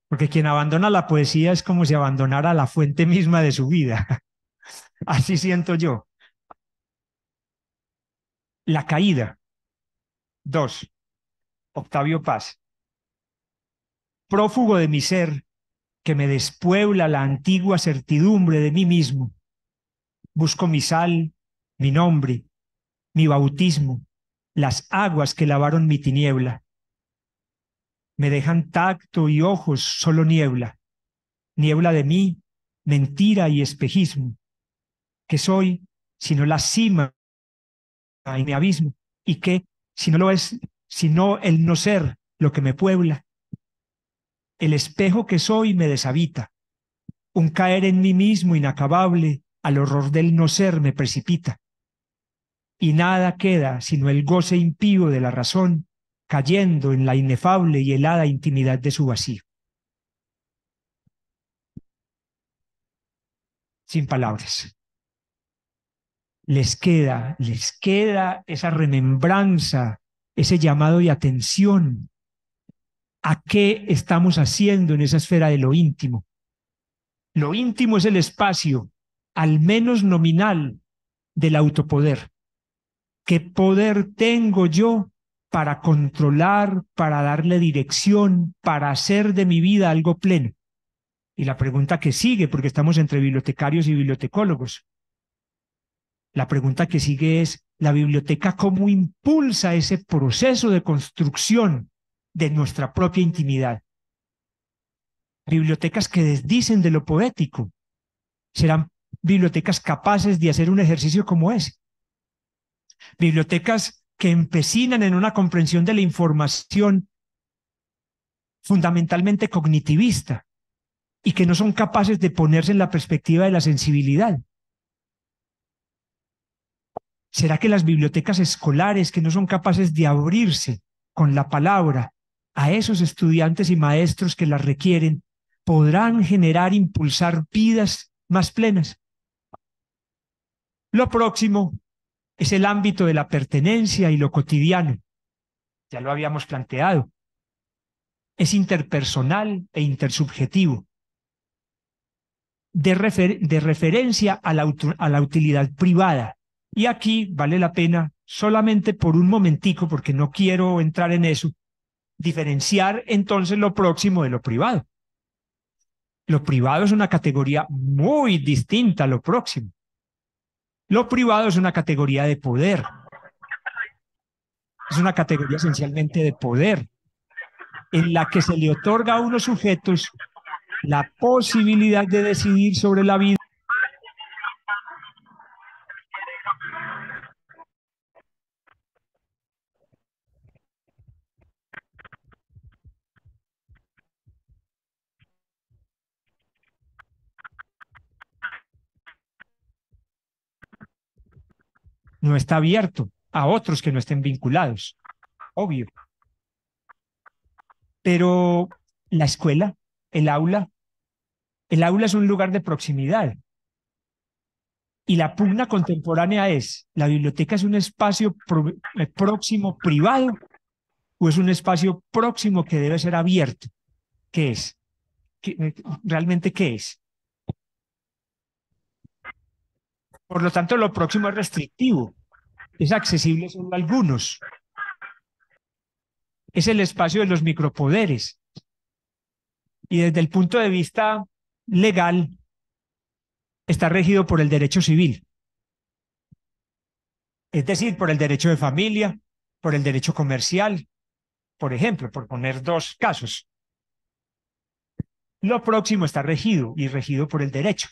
Porque quien abandona la poesía es como si abandonara la fuente misma de su vida. *laughs* Así siento yo. La caída. Dos. Octavio Paz. Prófugo de mi ser, que me despuebla la antigua certidumbre de mí mismo. Busco mi sal, mi nombre, mi bautismo, las aguas que lavaron mi tiniebla. Me dejan tacto y ojos solo niebla, niebla de mí, mentira y espejismo, que soy sino la cima y mi abismo, y que si no lo es, sino el no ser lo que me puebla. El espejo que soy me deshabita, un caer en mí mismo inacabable al horror del no ser me precipita y nada queda sino el goce impío de la razón, cayendo en la inefable y helada intimidad de su vacío. Sin palabras. Les queda, les queda esa remembranza, ese llamado de atención a qué estamos haciendo en esa esfera de lo íntimo. Lo íntimo es el espacio, al menos nominal, del autopoder ¿Qué poder tengo yo para controlar, para darle dirección, para hacer de mi vida algo pleno? Y la pregunta que sigue, porque estamos entre bibliotecarios y bibliotecólogos, la pregunta que sigue es, ¿la biblioteca cómo impulsa ese proceso de construcción de nuestra propia intimidad? Bibliotecas que desdicen de lo poético serán bibliotecas capaces de hacer un ejercicio como ese bibliotecas que empecinan en una comprensión de la información fundamentalmente cognitivista y que no son capaces de ponerse en la perspectiva de la sensibilidad. ¿Será que las bibliotecas escolares que no son capaces de abrirse con la palabra a esos estudiantes y maestros que las requieren podrán generar, impulsar vidas más plenas? Lo próximo es el ámbito de la pertenencia y lo cotidiano. Ya lo habíamos planteado. Es interpersonal e intersubjetivo. De, referencia a la, a la utilidad privada. Y aquí vale la pena, solamente por un momentico, porque no quiero entrar en eso, diferenciar entonces lo próximo de lo privado. Lo privado es una categoría muy distinta a lo próximo. Lo privado es una categoría de poder. Es una categoría esencialmente de poder, en la que se le otorga a unos sujetos la posibilidad de decidir sobre la vida no está abierto a otros que no estén vinculados, obvio. Pero la escuela, el aula, el aula es un lugar de proximidad. Y la pugna contemporánea es, ¿la biblioteca es un espacio eh, próximo privado o es un espacio próximo que debe ser abierto? ¿Qué es? ¿Qué, eh, ¿Realmente qué es realmente qué es Por lo tanto, lo próximo es restrictivo. Es accesible solo a algunos. Es el espacio de los micropoderes. Y desde el punto de vista legal, está regido por el derecho civil. Es decir, por el derecho de familia, por el derecho comercial, por ejemplo, por poner dos casos. Lo próximo está regido y regido por el derecho.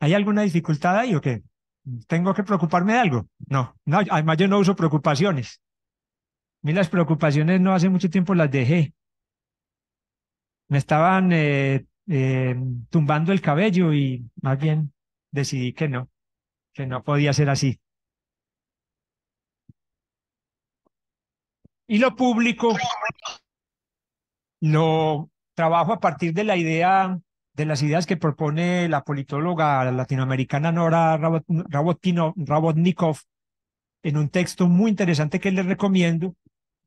¿Hay alguna dificultad ahí o qué? ¿Tengo que preocuparme de algo? No, no, además yo no uso preocupaciones. A mí las preocupaciones no hace mucho tiempo las dejé. Me estaban eh, em, tumbando el cabello y más bien decidí que no, que no podía ser así. Y lo público lo trabajo a partir de la idea de las ideas que propone la politóloga latinoamericana Nora Rabotnikov en un texto muy interesante que les recomiendo,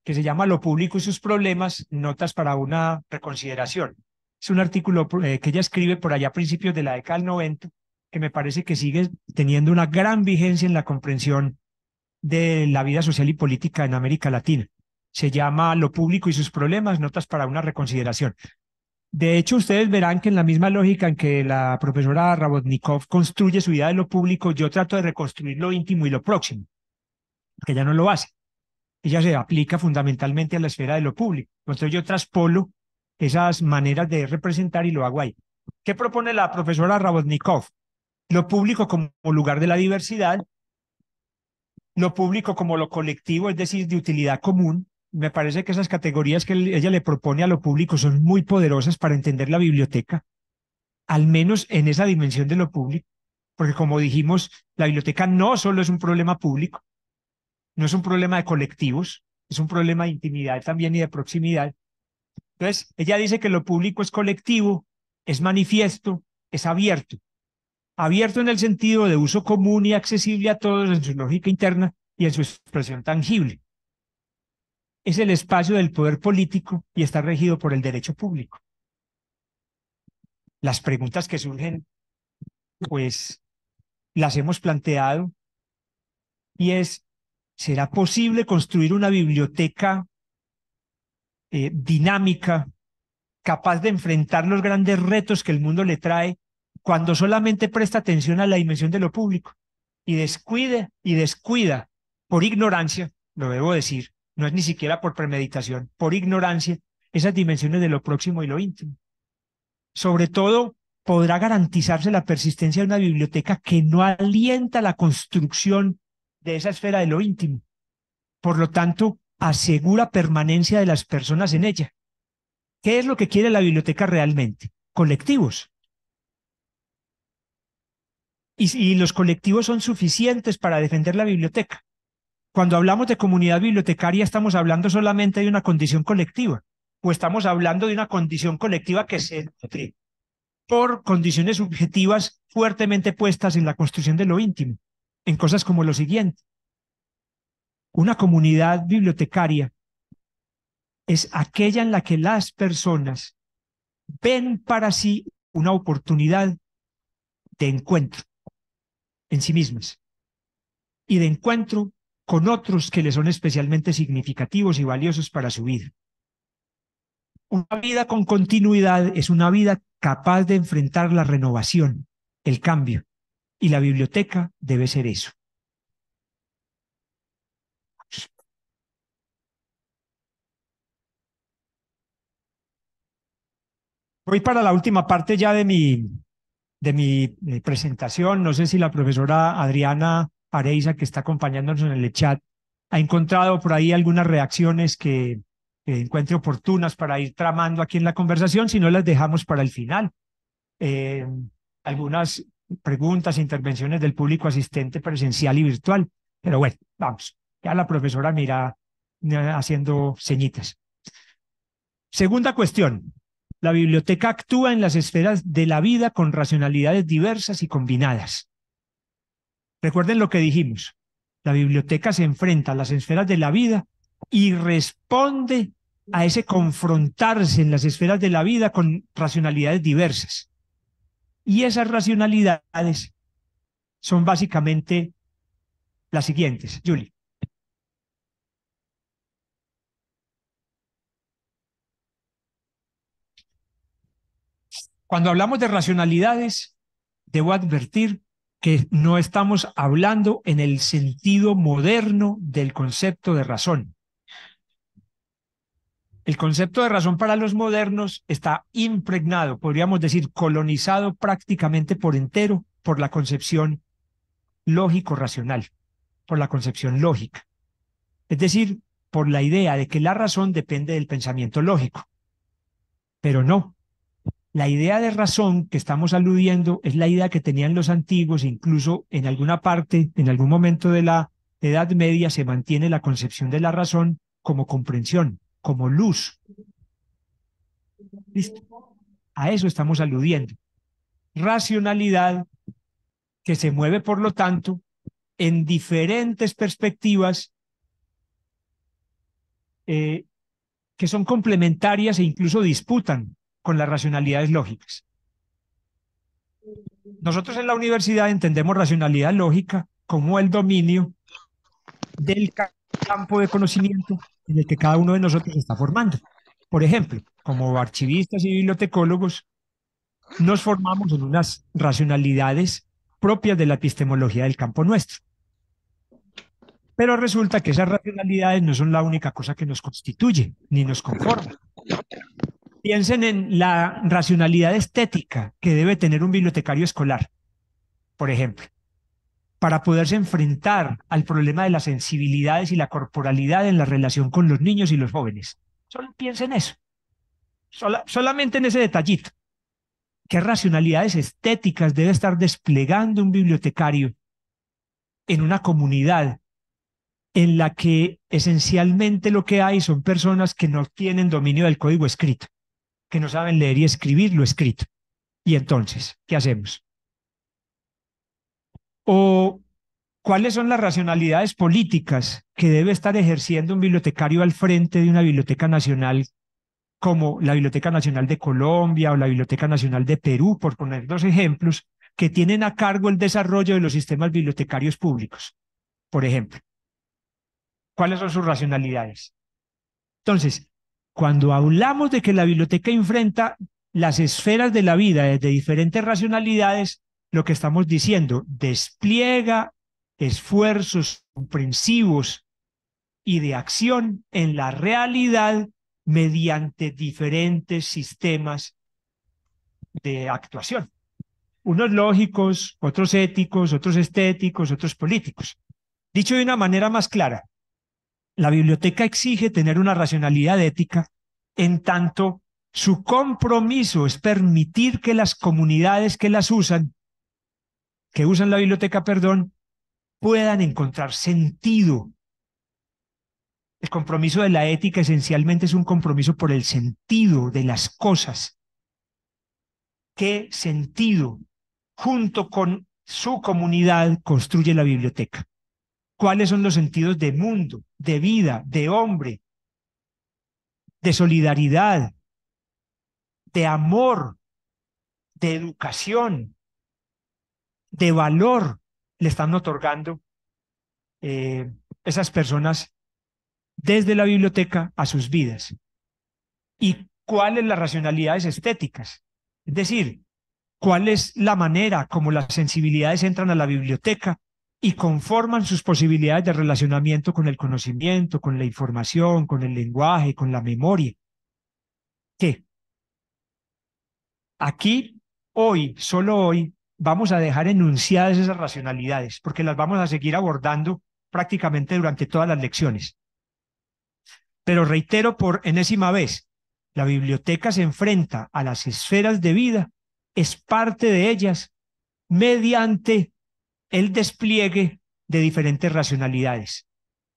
que se llama Lo público y sus problemas, notas para una reconsideración. Es un artículo eh, que ella escribe por allá a principios de la década del 90, que me parece que sigue teniendo una gran vigencia en la comprensión de la vida social y política en América Latina. Se llama Lo público y sus problemas, notas para una reconsideración. De hecho, ustedes verán que en la misma lógica en que la profesora Rabotnikov construye su idea de lo público, yo trato de reconstruir lo íntimo y lo próximo, que ella no lo hace. Ella se aplica fundamentalmente a la esfera de lo público. Entonces yo traspolo esas maneras de representar y lo hago ahí. ¿Qué propone la profesora Rabotnikov? Lo público como lugar de la diversidad, lo público como lo colectivo, es decir, de utilidad común, me parece que esas categorías que ella le propone a lo público son muy poderosas para entender la biblioteca, al menos en esa dimensión de lo público, porque como dijimos, la biblioteca no solo es un problema público, no es un problema de colectivos, es un problema de intimidad también y de proximidad. Entonces, ella dice que lo público es colectivo, es manifiesto, es abierto. Abierto en el sentido de uso común y accesible a todos en su lógica interna y en su expresión tangible es el espacio del poder político y está regido por el derecho público. Las preguntas que surgen, pues las hemos planteado y es, ¿será posible construir una biblioteca eh, dinámica capaz de enfrentar los grandes retos que el mundo le trae cuando solamente presta atención a la dimensión de lo público y descuide y descuida por ignorancia, lo debo decir, no es ni siquiera por premeditación, por ignorancia, esas dimensiones de lo próximo y lo íntimo. Sobre todo, podrá garantizarse la persistencia de una biblioteca que no alienta la construcción de esa esfera de lo íntimo. Por lo tanto, asegura permanencia de las personas en ella. ¿Qué es lo que quiere la biblioteca realmente? Colectivos. Y, si los colectivos son suficientes para defender la biblioteca. Cuando hablamos de comunidad bibliotecaria, estamos hablando solamente de una condición colectiva, o estamos hablando de una condición colectiva que se nutre por condiciones subjetivas fuertemente puestas en la construcción de lo íntimo, en cosas como lo siguiente. Una comunidad bibliotecaria es aquella en la que las personas ven para sí una oportunidad de encuentro en sí mismas y de encuentro con otros que le son especialmente significativos y valiosos para su vida. Una vida con continuidad es una vida capaz de enfrentar la renovación, el cambio, y la biblioteca debe ser eso. Voy para la última parte ya de mi, de mi eh, presentación. No sé si la profesora Adriana Areiza, que está acompañándonos en el chat, ha encontrado por ahí algunas reacciones que, encuentre oportunas para ir tramando aquí en la conversación, si no las dejamos para el final. Eh, algunas preguntas, intervenciones del público asistente presencial y virtual. Pero bueno, vamos, ya la profesora mira eh, haciendo ceñitas. Segunda cuestión. La biblioteca actúa en las esferas de la vida con racionalidades diversas y combinadas. Recuerden lo que dijimos. La biblioteca se enfrenta a las esferas de la vida y responde a ese confrontarse en las esferas de la vida con racionalidades diversas. Y esas racionalidades son básicamente las siguientes. Julie. Cuando hablamos de racionalidades, debo advertir que no estamos hablando en el sentido moderno del concepto de razón. El concepto de razón para los modernos está impregnado, podríamos decir, colonizado prácticamente por entero por la concepción lógico-racional, por la concepción lógica. Es decir, por la idea de que la razón depende del pensamiento lógico. Pero no, la idea de razón que estamos aludiendo es la idea que tenían los antiguos, incluso en alguna parte, en algún momento de la Edad Media se mantiene la concepción de la razón como comprensión, como luz. A eso estamos aludiendo. Racionalidad que se mueve, por lo tanto, en diferentes perspectivas eh, que son complementarias e incluso disputan con las racionalidades lógicas. Nosotros en la universidad entendemos racionalidad lógica como el dominio del campo de conocimiento en el que cada uno de nosotros está formando. Por ejemplo, como archivistas y bibliotecólogos, nos formamos en unas racionalidades propias de la epistemología del campo nuestro. Pero resulta que esas racionalidades no son la única cosa que nos constituye ni nos conforma. Piensen en la racionalidad estética que debe tener un bibliotecario escolar, por ejemplo, para poderse enfrentar al problema de las sensibilidades y la corporalidad en la relación con los niños y los jóvenes. Solo piensen eso. solamente en ese detallito. ¿Qué racionalidades estéticas debe estar desplegando un bibliotecario en una comunidad en la que esencialmente lo que hay son personas que no tienen dominio del código escrito, que no saben leer y escribir lo escrito. Y entonces, ¿qué hacemos? ¿O cuáles son las racionalidades políticas que debe estar ejerciendo un bibliotecario al frente de una biblioteca nacional como la Biblioteca Nacional de Colombia o la Biblioteca Nacional de Perú, por poner dos ejemplos, que tienen a cargo el desarrollo de los sistemas bibliotecarios públicos, por ejemplo. ¿Cuáles son sus racionalidades? Entonces, cuando hablamos de que la biblioteca enfrenta las esferas de la vida desde diferentes racionalidades, lo que estamos diciendo, despliega esfuerzos comprensivos y de acción en la realidad mediante diferentes sistemas de actuación. Unos lógicos, otros éticos, otros estéticos, otros políticos. Dicho de una manera más clara, la biblioteca exige tener una racionalidad ética en tanto su compromiso es permitir que las comunidades que las usan, que usan la biblioteca, perdón, puedan encontrar sentido. El compromiso de la ética esencialmente es un compromiso por el sentido de las cosas. ¿Qué sentido junto con su comunidad construye la biblioteca? ¿Cuáles son los sentidos de mundo? de vida, de hombre, de solidaridad, de amor, de educación, de valor le están otorgando eh, esas personas desde la biblioteca a sus vidas. ¿Y cuáles las racionalidades estéticas? Es decir, cuál es la manera como las sensibilidades entran a la biblioteca y conforman sus posibilidades de relacionamiento con el conocimiento, con la información, con el lenguaje, con la memoria. ¿Qué? Aquí, hoy, solo hoy, vamos a dejar enunciadas esas racionalidades, porque las vamos a seguir abordando prácticamente durante todas las lecciones. Pero reitero por enésima vez, la biblioteca se enfrenta a las esferas de vida, es parte de ellas, mediante el despliegue de diferentes racionalidades.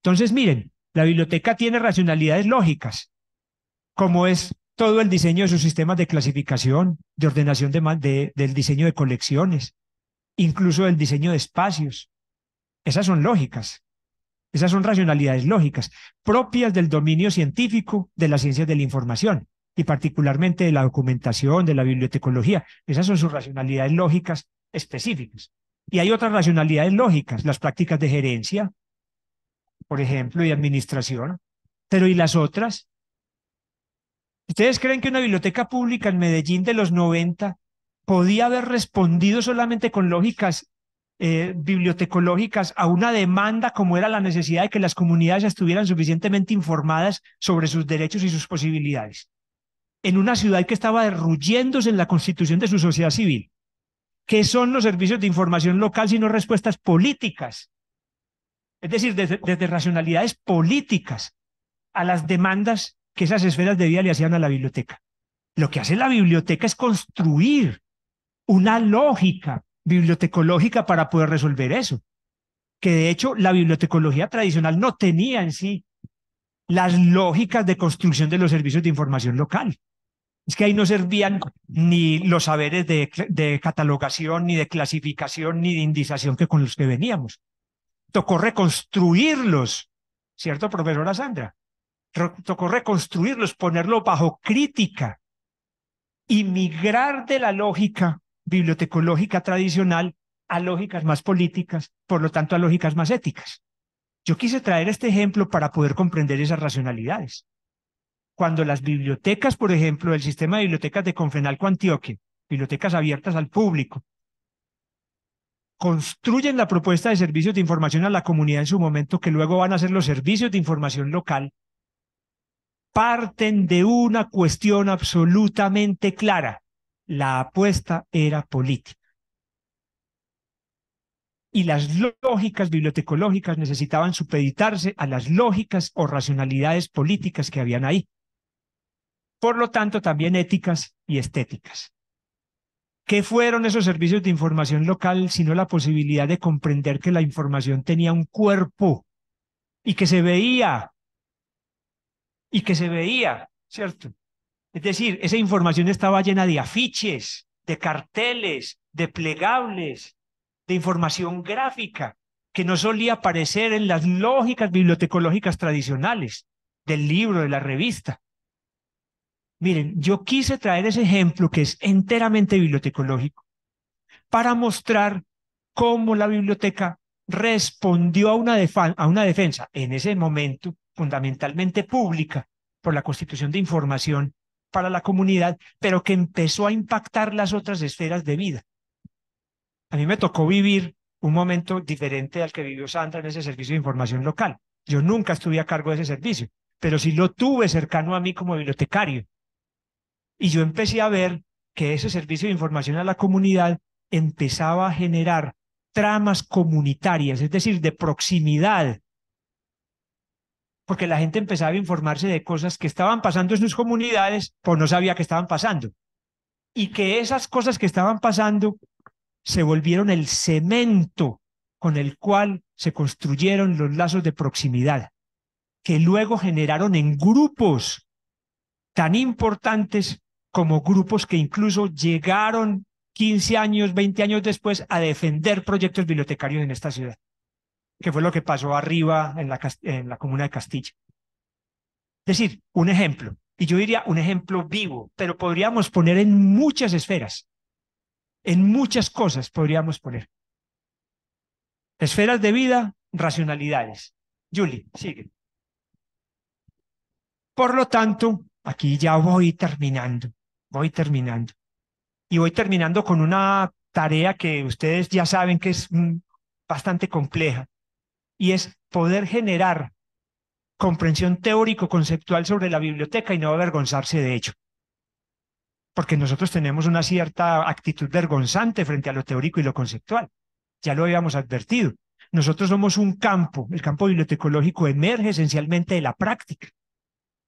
Entonces, miren, la biblioteca tiene racionalidades lógicas, como es todo el diseño de sus sistemas de clasificación, de ordenación de, del diseño de colecciones, incluso del diseño de espacios. Esas son lógicas, esas son racionalidades lógicas, propias del dominio científico de las ciencias de la información y particularmente de la documentación, de la bibliotecología. Esas son sus racionalidades lógicas específicas. Y hay otras racionalidades lógicas, las prácticas de gerencia, por ejemplo, y administración. Pero ¿y las otras? ¿Ustedes creen que una biblioteca pública en Medellín de los 90 podía haber respondido solamente con lógicas eh, bibliotecológicas a una demanda como era la necesidad de que las comunidades estuvieran suficientemente informadas sobre sus derechos y sus posibilidades? En una ciudad que estaba derruyéndose en la constitución de su sociedad civil ¿Qué son los servicios de información local sino respuestas políticas? Es decir, desde, desde racionalidades políticas a las demandas que esas esferas de vida le hacían a la biblioteca. Lo que hace la biblioteca es construir una lógica bibliotecológica para poder resolver eso, que de hecho la bibliotecología tradicional no tenía en sí las lógicas de construcción de los servicios de información local. Es que ahí no servían ni los saberes de, catalogación, ni de clasificación, ni de indización que con los que veníamos. Tocó reconstruirlos, ¿cierto, profesora Sandra? Tocó reconstruirlos, ponerlo bajo crítica y migrar de la lógica bibliotecológica tradicional a lógicas más políticas, por lo tanto a lógicas más éticas. Yo quise traer este ejemplo para poder comprender esas racionalidades cuando las bibliotecas, por ejemplo, el sistema de bibliotecas de Confenalco Antioquia, bibliotecas abiertas al público, construyen la propuesta de servicios de información a la comunidad en su momento, que luego van a ser los servicios de información local, parten de una cuestión absolutamente clara. La apuesta era política. Y las lógicas bibliotecológicas necesitaban supeditarse a las lógicas o racionalidades políticas que habían ahí por lo tanto también éticas y estéticas. ¿Qué fueron esos servicios de información local sino la posibilidad de comprender que la información tenía un cuerpo y que se veía? Y que se veía, ¿cierto? Es decir, esa información estaba llena de afiches, de carteles, de plegables, de información gráfica, que no solía aparecer en las lógicas bibliotecológicas tradicionales, del libro, de la revista. Miren, yo quise traer ese ejemplo que es enteramente bibliotecológico para mostrar cómo la biblioteca respondió a una, a una defensa en ese momento fundamentalmente pública por la constitución de información para la comunidad, pero que empezó a impactar las otras esferas de vida. A mí me tocó vivir un momento diferente al que vivió Sandra en ese servicio de información local. Yo nunca estuve a cargo de ese servicio, pero sí lo tuve cercano a mí como bibliotecario. Y yo empecé a ver que ese servicio de información a la comunidad empezaba a generar tramas comunitarias, es decir, de proximidad. Porque la gente empezaba a informarse de cosas que estaban pasando en sus comunidades, pues no sabía que estaban pasando. Y que esas cosas que estaban pasando se volvieron el cemento con el cual se construyeron los lazos de proximidad, que luego generaron en grupos tan importantes como grupos que incluso llegaron 15 años, 20 años después a defender proyectos bibliotecarios en esta ciudad, que fue lo que pasó arriba en la, en la comuna de Castilla. Es decir, un ejemplo, y yo diría un ejemplo vivo, pero podríamos poner en muchas esferas, en muchas cosas podríamos poner. Esferas de vida, racionalidades. Julie, sigue. Por lo tanto, aquí ya voy terminando voy terminando. Y voy terminando con una tarea que ustedes ya saben que es mm, bastante compleja, y es poder generar comprensión teórico-conceptual sobre la biblioteca y no avergonzarse de ello. Porque nosotros tenemos una cierta actitud vergonzante frente a lo teórico y lo conceptual. Ya lo habíamos advertido. Nosotros somos un campo, el campo bibliotecológico emerge esencialmente de la práctica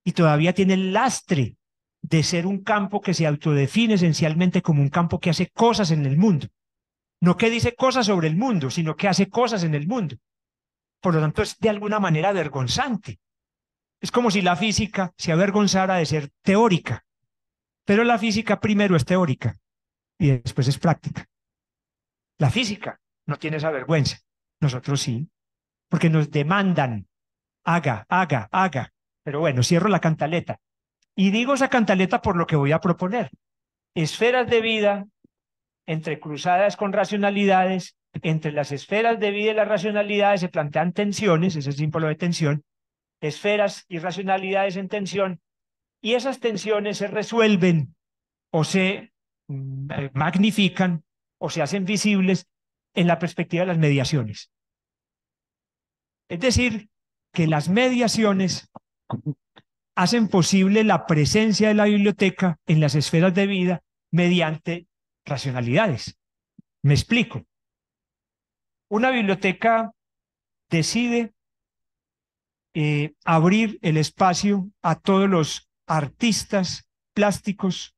y todavía tiene lastre de ser un campo que se autodefine esencialmente como un campo que hace cosas en el mundo. No que dice cosas sobre el mundo, sino que hace cosas en el mundo. Por lo tanto, es de alguna manera vergonzante. Es como si la física se avergonzara de ser teórica. Pero la física primero es teórica y después es práctica. La física no tiene esa vergüenza. Nosotros sí, porque nos demandan, haga, haga, haga. Pero bueno, cierro la cantaleta. Y digo esa cantaleta por lo que voy a proponer. Esferas de vida entrecruzadas con racionalidades, entre las esferas de vida y las racionalidades se plantean tensiones, ese es símbolo de tensión, esferas y racionalidades en tensión, y esas tensiones se resuelven o se mm, eh, magnifican o se hacen visibles en la perspectiva de las mediaciones. Es decir, que las mediaciones hacen posible la presencia de la biblioteca en las esferas de vida mediante racionalidades. Me explico. Una biblioteca decide eh, abrir el espacio a todos los artistas plásticos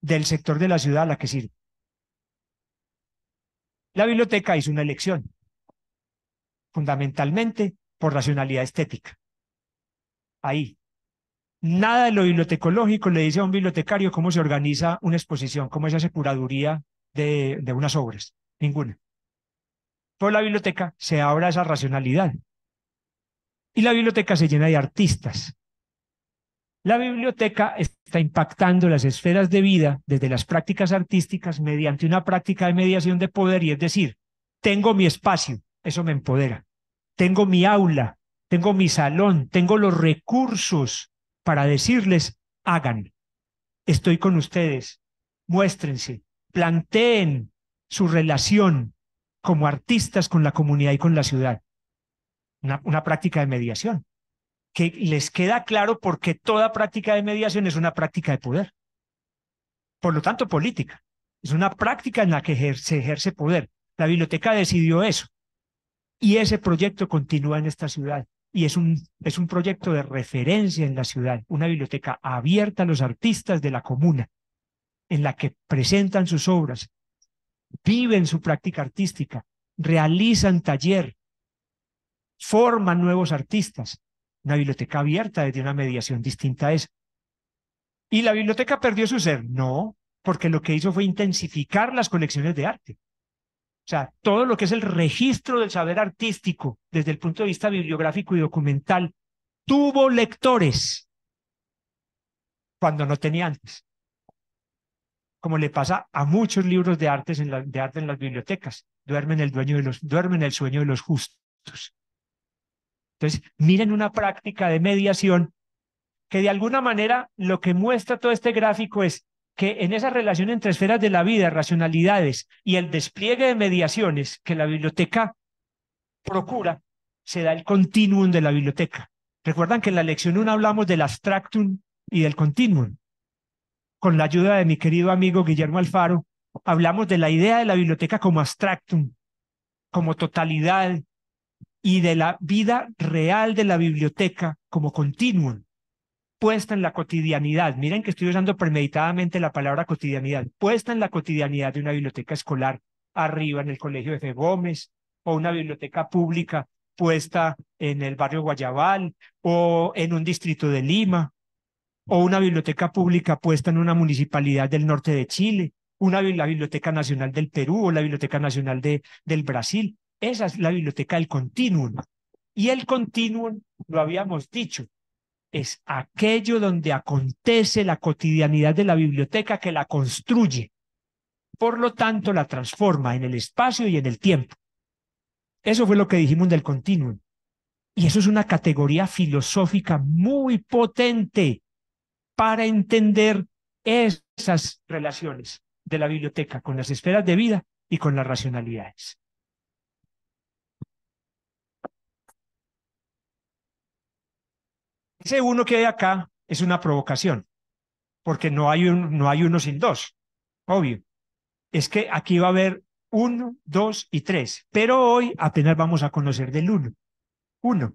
del sector de la ciudad a la que sirve. La biblioteca hizo una elección, fundamentalmente por racionalidad estética. Ahí, Nada de lo bibliotecológico le dice a un bibliotecario cómo se organiza una exposición, cómo se hace curaduría de, de unas obras. Ninguna. Por la biblioteca se abra esa racionalidad. Y la biblioteca se llena de artistas. La biblioteca está impactando las esferas de vida desde las prácticas artísticas mediante una práctica de mediación de poder, y es decir, tengo mi espacio, eso me empodera. Tengo mi aula, tengo mi salón, tengo los recursos para decirles, hagan, estoy con ustedes, muéstrense, planteen su relación como artistas con la comunidad y con la ciudad. Una, práctica de mediación, que les queda claro porque toda práctica de mediación es una práctica de poder. Por lo tanto, política. Es una práctica en la que se ejerce poder. La biblioteca decidió eso. Y ese proyecto continúa en esta ciudad y es un, es un proyecto de referencia en la ciudad, una biblioteca abierta a los artistas de la comuna, en la que presentan sus obras, viven su práctica artística, realizan taller, forman nuevos artistas. Una biblioteca abierta desde una mediación distinta a esa. ¿Y la biblioteca perdió su ser? No, porque lo que hizo fue intensificar las colecciones de arte. O sea, todo lo que es el registro del saber artístico desde el punto de vista bibliográfico y documental tuvo lectores cuando no tenía antes. Como le pasa a muchos libros de, artes de arte en las bibliotecas. Duermen el, dueño los, duermen el sueño de los justos. Entonces, miren una práctica de mediación que de alguna manera lo que muestra todo este gráfico es que en esa relación entre esferas de la vida, racionalidades y el despliegue de mediaciones que la biblioteca procura, se da el continuum de la biblioteca. Recuerdan que en la lección 1 hablamos del abstractum y del continuum. Con la ayuda de mi querido amigo Guillermo Alfaro, hablamos de la idea de la biblioteca como abstractum, como totalidad, y de la vida real de la biblioteca como continuum puesta en la cotidianidad, miren que estoy usando premeditadamente la palabra cotidianidad, puesta en la cotidianidad de una biblioteca escolar arriba en el Colegio F. Gómez o una biblioteca pública puesta en el barrio Guayabal o en un distrito de Lima o una biblioteca pública puesta en una municipalidad del norte de Chile, una, la Biblioteca Nacional del Perú o la Biblioteca Nacional de, del Brasil. Esa es la biblioteca del continuum. Y el continuum, lo habíamos dicho, es aquello donde acontece la cotidianidad de la biblioteca que la construye. Por lo tanto, la transforma en el espacio y en el tiempo. Eso fue lo que dijimos del continuum. Y eso es una categoría filosófica muy potente para entender esas relaciones de la biblioteca con las esferas de vida y con las racionalidades. ese uno que hay acá es una provocación, porque no hay, no hay uno sin dos, obvio. Es que aquí va a haber uno, dos y tres, pero hoy apenas vamos a conocer del uno. Uno.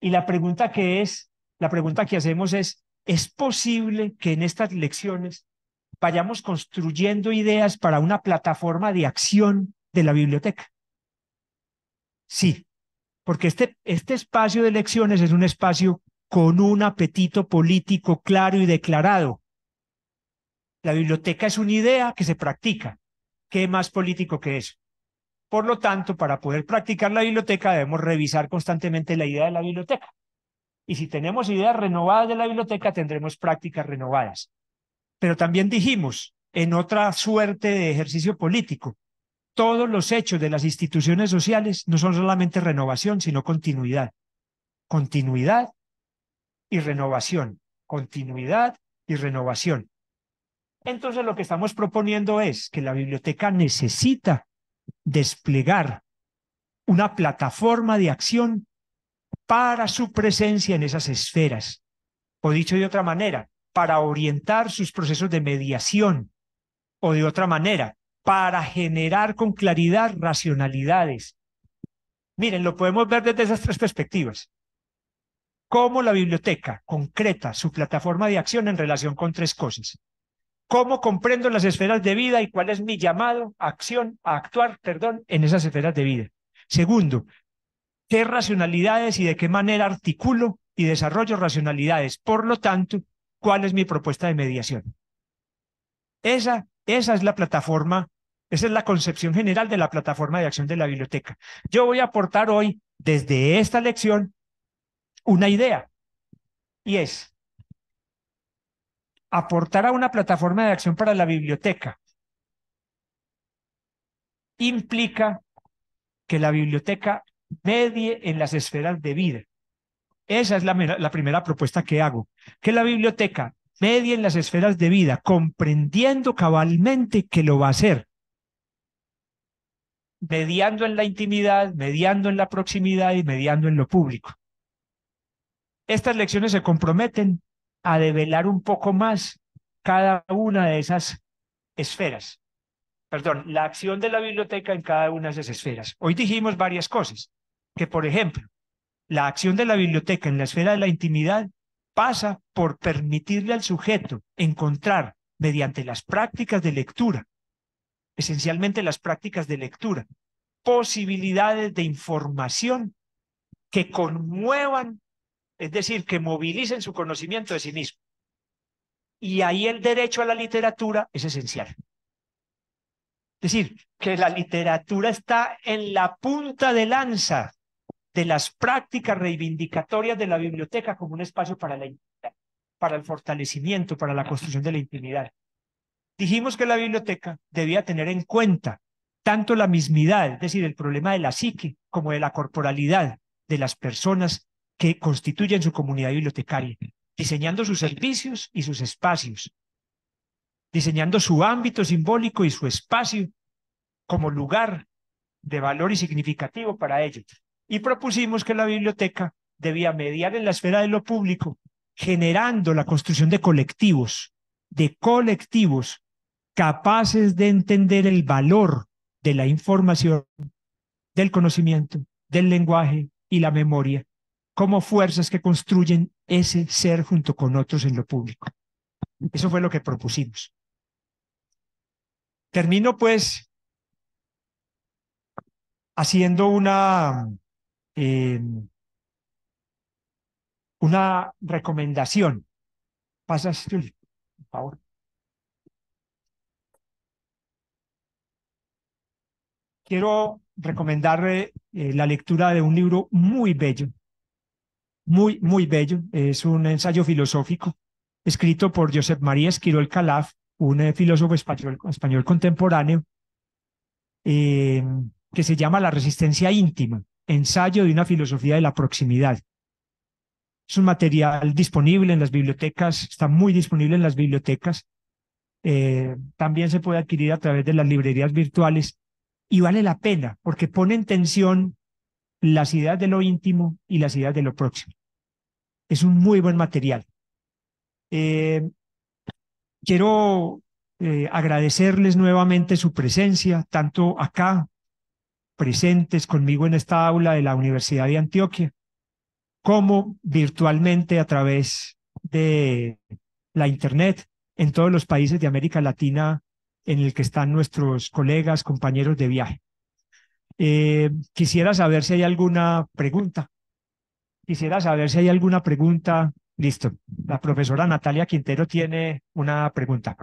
Y la pregunta que es, la pregunta que hacemos es, ¿es posible que en estas lecciones vayamos construyendo ideas para una plataforma de acción de la biblioteca? Sí, porque este, este espacio de lecciones es un espacio con un apetito político claro y declarado. La biblioteca es una idea que se practica. ¿Qué más político que eso? Por lo tanto, para poder practicar la biblioteca debemos revisar constantemente la idea de la biblioteca. Y si tenemos ideas renovadas de la biblioteca, tendremos prácticas renovadas. Pero también dijimos, en otra suerte de ejercicio político, todos los hechos de las instituciones sociales no son solamente renovación, sino continuidad. Continuidad y renovación, continuidad y renovación. Entonces lo que estamos proponiendo es que la biblioteca necesita desplegar una plataforma de acción para su presencia en esas esferas, o dicho de otra manera, para orientar sus procesos de mediación, o de otra manera, para generar con claridad racionalidades. Miren, lo podemos ver desde esas tres perspectivas cómo la biblioteca concreta su plataforma de acción en relación con tres cosas. ¿Cómo comprendo las esferas de vida y cuál es mi llamado a acción, a actuar, perdón, en esas esferas de vida? Segundo, ¿qué racionalidades y de qué manera articulo y desarrollo racionalidades? Por lo tanto, ¿cuál es mi propuesta de mediación? Esa, esa es la plataforma, esa es la concepción general de la plataforma de acción de la biblioteca. Yo voy a aportar hoy, desde esta lección, una idea y es aportar a una plataforma de acción para la biblioteca implica que la biblioteca medie en las esferas de vida. Esa es la, la, primera propuesta que hago, que la biblioteca medie en las esferas de vida, comprendiendo cabalmente que lo va a hacer, mediando en la intimidad, mediando en la proximidad y mediando en lo público. Estas lecciones se comprometen a develar un poco más cada una de esas esferas. Perdón, la acción de la biblioteca en cada una de esas esferas. Hoy dijimos varias cosas, que por ejemplo, la acción de la biblioteca en la esfera de la intimidad pasa por permitirle al sujeto encontrar mediante las prácticas de lectura, esencialmente las prácticas de lectura, posibilidades de información que conmuevan es decir, que movilicen su conocimiento de sí mismo. Y ahí el derecho a la literatura es esencial. Es decir, que la literatura está en la punta de lanza de las prácticas reivindicatorias de la biblioteca como un espacio para, la, para el fortalecimiento, para la construcción de la intimidad. Dijimos que la biblioteca debía tener en cuenta tanto la mismidad, es decir, el problema de la psique, como de la corporalidad de las personas que constituyen su comunidad bibliotecaria, diseñando sus servicios y sus espacios, diseñando su ámbito simbólico y su espacio como lugar de valor y significativo para ellos. Y propusimos que la biblioteca debía mediar en la esfera de lo público, generando la construcción de colectivos, de colectivos capaces de entender el valor de la información, del conocimiento, del lenguaje y la memoria como fuerzas que construyen ese ser junto con otros en lo público. Eso fue lo que propusimos. Termino pues haciendo una, em, una recomendación. Pasas por favor. Quiero recomendarle eh, la lectura de un libro muy bello muy, muy bello. Es un ensayo filosófico escrito por Josep María Esquirol Calaf, un eh, filósofo español, español contemporáneo, em, que se llama La resistencia íntima, ensayo de una filosofía de la proximidad. Es un material disponible en las bibliotecas, está muy disponible en las bibliotecas. Eh, también se puede adquirir a través de las librerías virtuales y vale la pena porque pone en tensión las ideas de lo íntimo y las ideas de lo próximo. Es un muy buen material. Eh, quiero eh, agradecerles nuevamente su presencia, tanto acá, presentes conmigo en esta aula de la Universidad de Antioquia, como virtualmente a través de la Internet en todos los países de América Latina en el que están nuestros colegas, compañeros de viaje. Eh, quisiera saber si hay alguna pregunta. Quisiera saber si hay alguna pregunta. Listo. La profesora Natalia Quintero tiene una pregunta.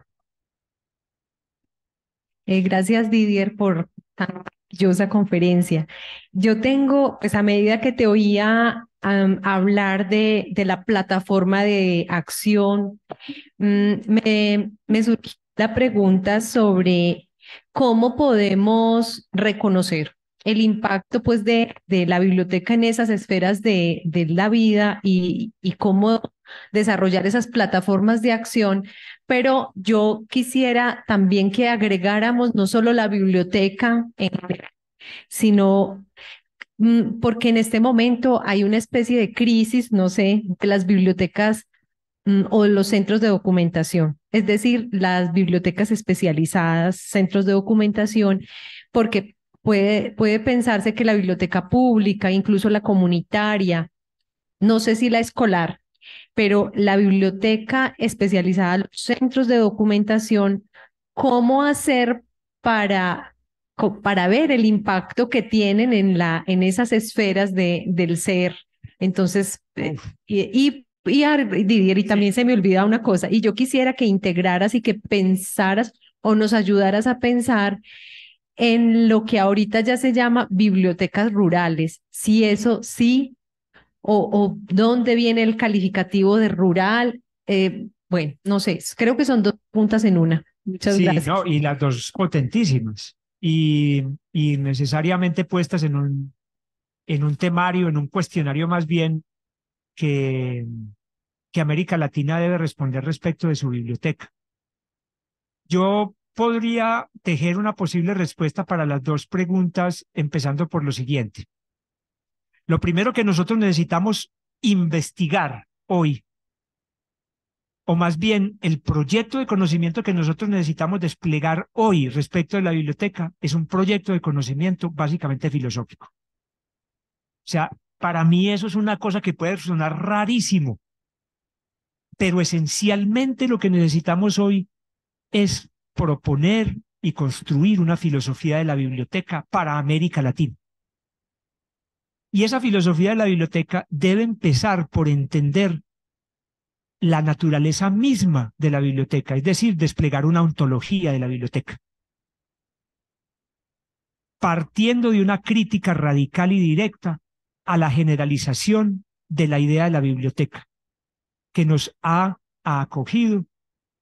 Eh, gracias, Didier, por tan maravillosa conferencia. Yo tengo, pues a medida que te oía hablar de, de, la plataforma de acción, mm, me, me surgió la pregunta sobre cómo podemos reconocer el impacto pues de, de, la biblioteca en esas esferas de, la vida y, cómo desarrollar esas plataformas de acción, pero yo quisiera también que agregáramos no solo la biblioteca, eh, sino mm, porque en este momento hay una especie de crisis, no sé, de las bibliotecas mm, o los centros de documentación, es decir, las bibliotecas especializadas, centros de documentación, porque Puede, pensarse que la biblioteca pública, incluso la comunitaria, no sé si la escolar, pero la biblioteca especializada, los centros de documentación, ¿cómo hacer para, para ver el impacto que tienen en, la, en esas esferas de, del ser? Entonces, eh, y, y, y, y también se me olvida una cosa, y yo quisiera que integraras y que pensaras o nos ayudaras a pensar en lo que ahorita ya se llama bibliotecas rurales, si eso sí, o, dónde viene el calificativo de rural. Eh, bueno, no sé, creo que son dos puntas en una. Muchas sí, gracias. No, y las dos potentísimas y, necesariamente puestas en un, en un temario, en un cuestionario más bien que, que América Latina debe responder respecto de su biblioteca. Yo podría tejer una posible respuesta para las dos preguntas, empezando por lo siguiente. Lo primero que nosotros necesitamos investigar hoy, o más bien el proyecto de conocimiento que nosotros necesitamos desplegar hoy respecto de la biblioteca, es un proyecto de conocimiento básicamente filosófico. O sea, para mí eso es una cosa que puede sonar rarísimo, pero esencialmente lo que necesitamos hoy es proponer y construir una filosofía de la biblioteca para América Latina. Y esa filosofía de la biblioteca debe empezar por entender la naturaleza misma de la biblioteca, es decir, desplegar una ontología de la biblioteca. Partiendo de una crítica radical y directa a la generalización de la idea de la biblioteca, que nos ha acogido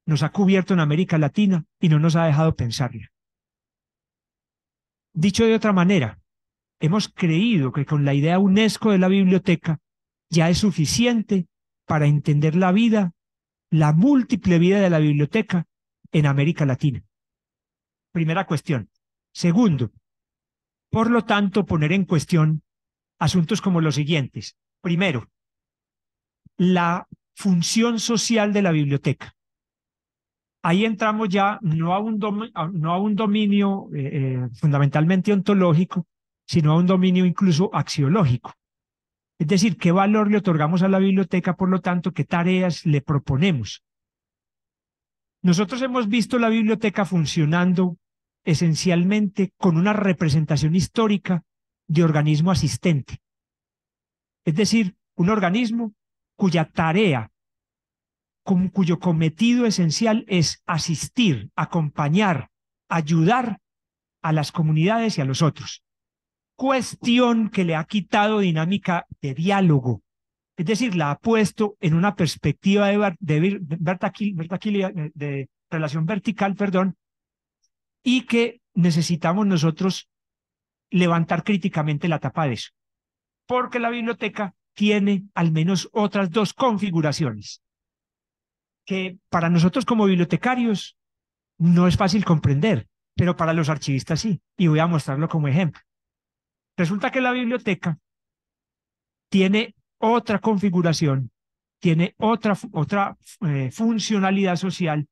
nos ha cubierto en América Latina y no nos ha dejado pensarla. Dicho de otra manera, hemos creído que con la idea UNESCO de la biblioteca ya es suficiente para entender la vida, la múltiple vida de la biblioteca en América Latina. Primera cuestión. Segundo, por lo tanto, poner en cuestión asuntos como los siguientes. Primero, la función social de la biblioteca ahí entramos ya no a un, dominio, no a un dominio eh, eh, fundamentalmente ontológico, sino a un dominio incluso axiológico. Es decir, qué valor le otorgamos a la biblioteca, por lo tanto, qué tareas le proponemos. Nosotros hemos visto la biblioteca funcionando esencialmente con una representación histórica de organismo asistente. Es decir, un organismo cuya tarea cuyo cometido esencial es asistir, acompañar, ayudar a las comunidades y a los otros. Cuestión que le ha quitado dinámica de diálogo. Es decir, la ha puesto en una perspectiva de, eh, de relación vertical, perdón, y que necesitamos nosotros levantar críticamente la tapa de eso. Porque la biblioteca tiene al menos otras dos configuraciones que para nosotros como bibliotecarios no es fácil comprender, pero para los archivistas sí, y voy a mostrarlo como ejemplo. Resulta que la biblioteca tiene otra configuración, tiene otra, otra eh, funcionalidad social,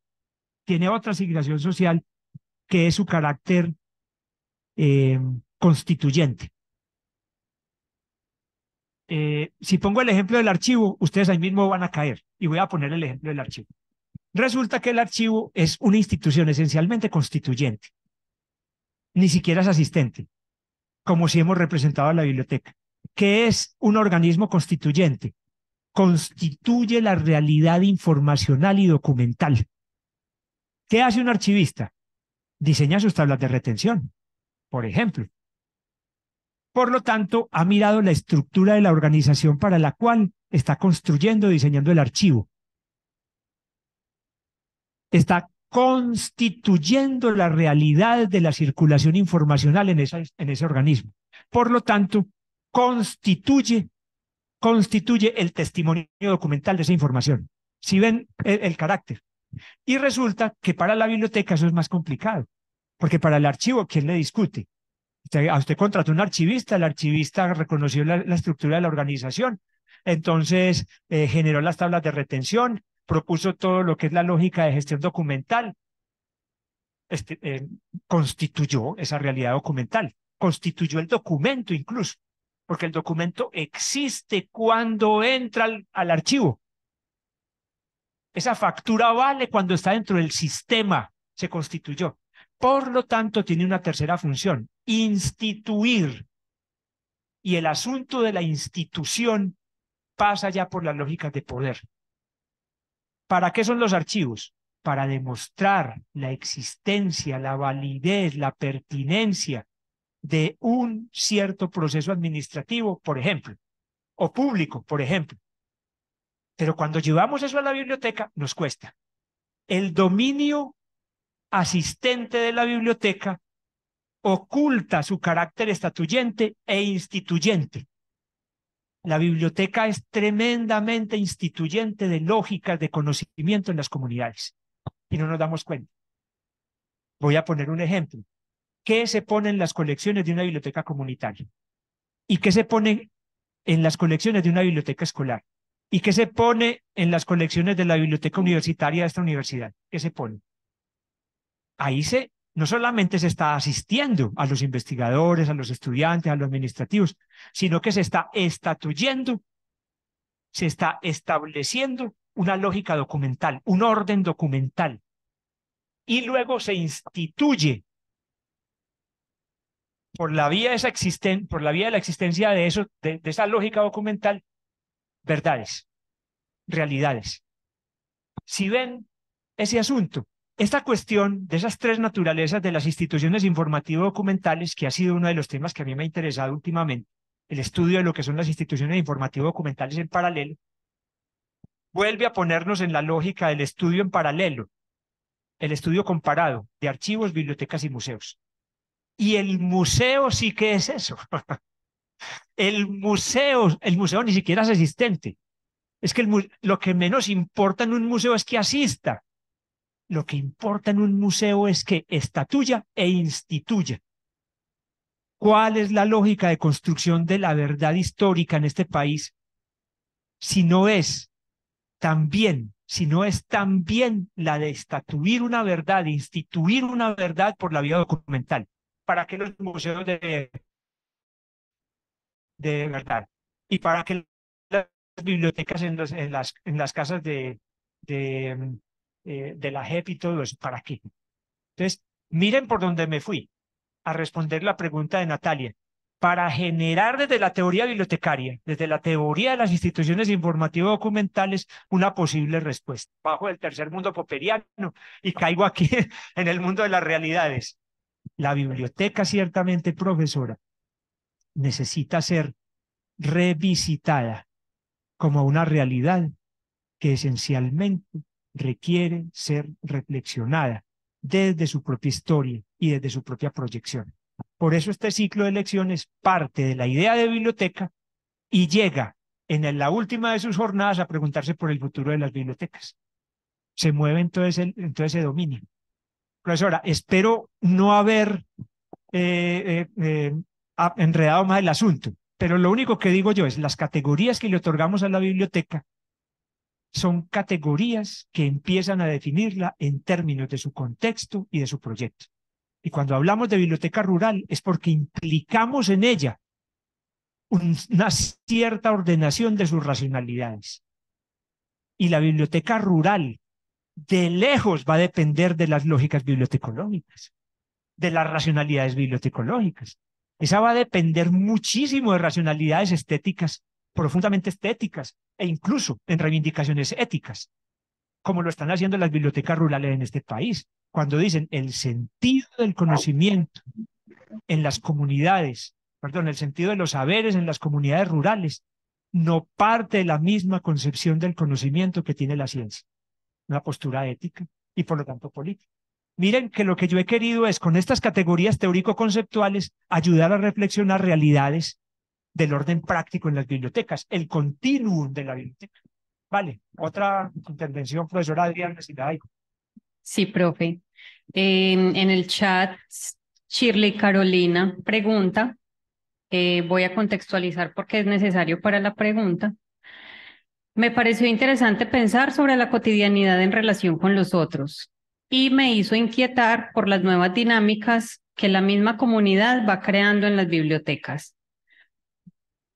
tiene otra asignación social, que es su carácter eh, constituyente. Eh, si pongo el ejemplo del archivo, ustedes ahí mismo van a caer y voy a poner el ejemplo del archivo. Resulta que el archivo es una institución esencialmente constituyente. Ni siquiera es asistente, como si hemos representado a la biblioteca, que es un organismo constituyente. Constituye la realidad informacional y documental. ¿Qué hace un archivista? Diseña sus tablas de retención, por ejemplo. Por lo tanto, ha mirado la estructura de la organización para la cual está construyendo, diseñando el archivo. Está constituyendo la realidad de la circulación informacional en, en ese organismo. Por lo tanto, constituye, constituye el testimonio documental de esa información. Si ven el, el carácter. Y resulta que para la biblioteca eso es más complicado, porque para el archivo, ¿quién le discute? Usted, a contrató un archivista, el archivista reconoció la, estructura de la organización, entonces eh, generó las tablas de retención, propuso todo lo que es la lógica de gestión documental, este, eh, constituyó esa realidad documental, constituyó el documento incluso, porque el documento existe cuando entra al archivo. Esa factura vale cuando está dentro del sistema, se constituyó. Por lo tanto, tiene una tercera función, instituir. Y el asunto de la institución pasa ya por las lógicas de poder. ¿Para qué son los archivos? Para demostrar la existencia, la validez, la pertinencia de un cierto proceso administrativo, por ejemplo, o público, por ejemplo. Pero cuando llevamos eso a la biblioteca, nos cuesta. El dominio asistente de la biblioteca, oculta su carácter estatuyente e instituyente. La biblioteca es tremendamente instituyente de lógicas de conocimiento en las comunidades y no nos damos cuenta. Voy a poner un ejemplo. ¿Qué se pone en las colecciones de una biblioteca comunitaria? ¿Y qué se pone en las colecciones de una biblioteca escolar? ¿Y qué se pone en las colecciones de la biblioteca universitaria de esta universidad? ¿Qué se pone? ahí se, no solamente se está asistiendo a los investigadores, a los estudiantes, a los administrativos, sino que se está estatuyendo, se está estableciendo una lógica documental, un orden documental. Y luego se instituye por la vía de, esa por la, vía de la existencia de, de esa lógica documental, verdades, realidades. Si ven ese asunto, esta cuestión de esas tres naturalezas de las instituciones informativo-documentales, que ha sido uno de los temas que a mí me ha interesado últimamente, el estudio de lo que son las instituciones informativo-documentales en paralelo, vuelve a ponernos en la lógica del estudio en paralelo, el estudio comparado de archivos, bibliotecas y museos. Y el museo sí que es eso. *laughs* el museo, el museo ni siquiera es existente Es que lo que menos importa en un museo es que asista. Lo que importa en un museo es que estatuya e instituya. ¿Cuál es la lógica de construcción de la verdad histórica en este país si no es también, si no es también la de estatuir una verdad, instituir una verdad por la vía documental? ¿Para qué los museos de, de verdad? ¿Y para qué las bibliotecas en, las, en las casas de, de, eh, de la JEP y todo eso. ¿Para qué? Entonces, miren por dónde me fui a responder la pregunta de Natalia. Para generar desde la teoría bibliotecaria, desde la teoría de las instituciones informativas documentales una posible respuesta. Bajo el tercer mundo poperiano y caigo aquí *laughs* en el mundo de las realidades. La biblioteca, ciertamente, profesora, necesita ser revisitada como una realidad que esencialmente requiere ser reflexionada desde su propia historia y desde su propia proyección. Por eso este ciclo de lecciones parte de la idea de biblioteca y llega en la última de sus jornadas a preguntarse por el futuro de las bibliotecas. Se mueve entonces, el, ese dominio. Profesora, espero no haber eh, eh, eh, enredado más el asunto, pero lo único que digo yo es las categorías que le otorgamos a la biblioteca son categorías que empiezan a definirla en términos de su contexto y de su proyecto. Y cuando hablamos de biblioteca rural es porque implicamos en ella una cierta ordenación de sus racionalidades. Y la biblioteca rural de lejos va a depender de las lógicas bibliotecológicas, de las racionalidades bibliotecológicas. Esa va a depender muchísimo de racionalidades estéticas profundamente estéticas e incluso en reivindicaciones éticas, como lo están haciendo las bibliotecas rurales en este país, cuando dicen el sentido del conocimiento en las comunidades, perdón, el sentido de los saberes en las comunidades rurales, no parte de la misma concepción del conocimiento que tiene la ciencia, una postura ética y por lo tanto política. Miren que lo que yo he querido es con estas categorías teórico-conceptuales ayudar a reflexionar realidades del orden práctico en las bibliotecas, el continuum de la biblioteca. Vale, otra intervención, profesora Adriana, si la hay. Sí, profe. en el chat, Shirley Carolina pregunta, eh, voy a contextualizar porque es necesario para la pregunta. Me pareció interesante pensar sobre la cotidianidad en relación con los otros y me hizo inquietar por las nuevas dinámicas que la misma comunidad va creando en las bibliotecas.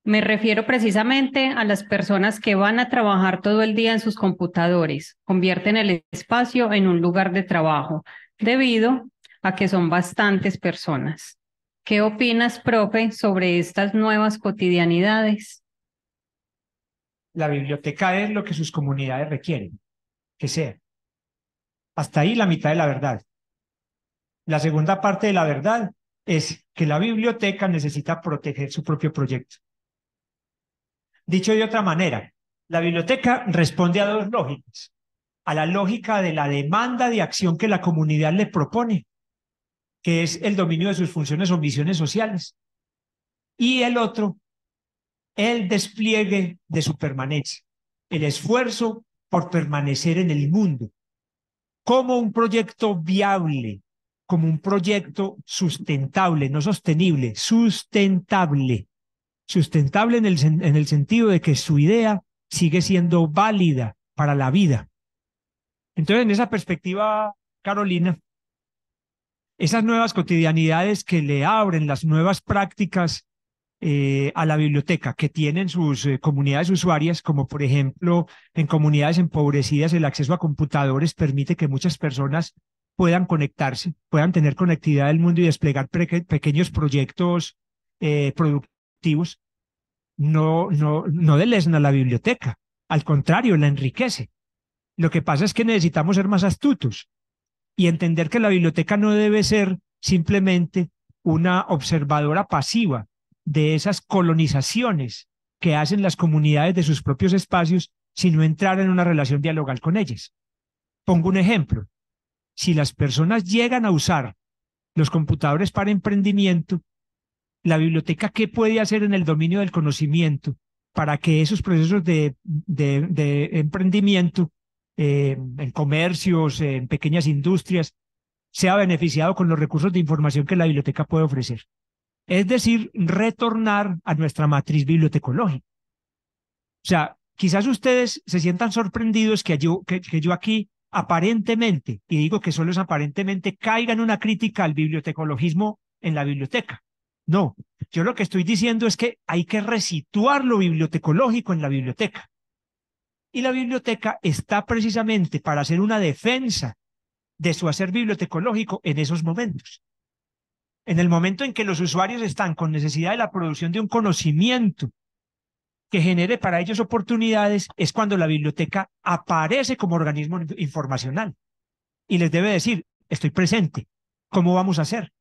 Me refiero precisamente a las personas que van a trabajar todo el día en sus computadores, convierten el espacio en un lugar de trabajo, debido a que son bastantes personas. ¿Qué opinas, profe, sobre estas nuevas cotidianidades? La biblioteca es lo que sus comunidades requieren, que sea. Hasta ahí la mitad de la verdad. La segunda parte de la verdad es que la biblioteca necesita proteger su propio proyecto. Dicho de otra manera, la biblioteca responde a dos lógicas. A la lógica de la demanda de acción que la comunidad le propone, que es el dominio de sus funciones o misiones sociales. Y el otro, el despliegue de su permanencia, el esfuerzo por permanecer en el mundo, como un proyecto viable, como un proyecto sustentable, no sostenible, sustentable sustentable en el, en el sentido de que su idea sigue siendo válida para la vida. Entonces, en esa perspectiva, Carolina, esas nuevas cotidianidades que le abren las nuevas prácticas eh, a la biblioteca que tienen sus eh, comunidades usuarias, como por ejemplo en comunidades empobrecidas el acceso a computadores permite que muchas personas puedan conectarse, puedan tener conectividad del mundo y desplegar pequeños proyectos eh, productivos activos, no, no, no delesna la biblioteca, al contrario, la enriquece. Lo que pasa es que necesitamos ser más astutos y entender que la biblioteca no debe ser simplemente una observadora pasiva de esas colonizaciones que hacen las comunidades de sus propios espacios, sino entrar en una relación dialogal con ellas. Pongo un ejemplo. Si las personas llegan a usar los computadores para emprendimiento, la biblioteca qué puede hacer en el dominio del conocimiento para que esos procesos de, emprendimiento eh, en comercios, en pequeñas industrias, sea beneficiado con los recursos de información que la biblioteca puede ofrecer. Es decir, retornar a nuestra matriz bibliotecológica. O sea, quizás ustedes se sientan sorprendidos que yo, yo aquí aparentemente, y digo que solo es aparentemente, caiga en una crítica al bibliotecologismo en la biblioteca. No, yo lo que estoy diciendo es que hay que resituar lo bibliotecológico en la biblioteca. Y la biblioteca está precisamente para hacer una defensa de su hacer bibliotecológico en esos momentos. En el momento en que los usuarios están con necesidad de la producción de un conocimiento que genere para ellos oportunidades, es cuando la biblioteca aparece como organismo informacional y les debe decir, estoy presente, ¿cómo vamos a hacer?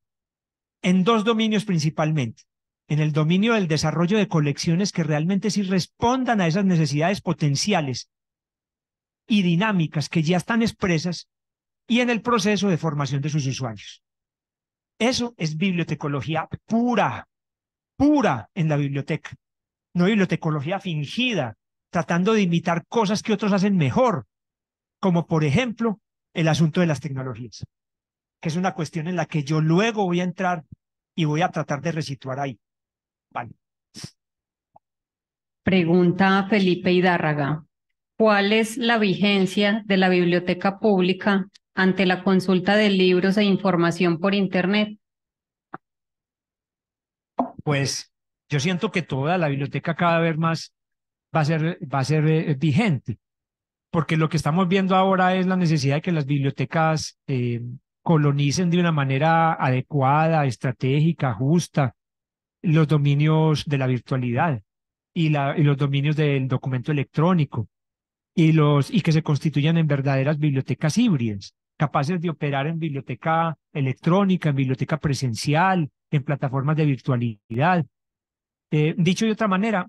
en dos dominios principalmente. En el dominio del desarrollo de colecciones que realmente sí respondan a esas necesidades potenciales y dinámicas que ya están expresas y en el proceso de formación de sus usuarios. Eso es bibliotecología pura, pura en la biblioteca, no bibliotecología fingida, tratando de imitar cosas que otros hacen mejor, como por ejemplo el asunto de las tecnologías que es una cuestión en la que yo luego voy a entrar y voy a tratar de resituar ahí. Vale. Pregunta Felipe Hidárraga. ¿Cuál es la vigencia de la biblioteca pública ante la consulta de libros e información por Internet? Pues yo siento que toda la biblioteca cada vez más va a ser, va a ser eh, vigente, porque lo que estamos viendo ahora es la necesidad de que las bibliotecas eh, colonicen de una manera adecuada, estratégica, justa, los dominios de la virtualidad y, los dominios del documento electrónico y, los, que se constituyan en verdaderas bibliotecas híbridas, capaces de operar en biblioteca electrónica, en biblioteca presencial, en plataformas de virtualidad. Eh, dicho de otra manera,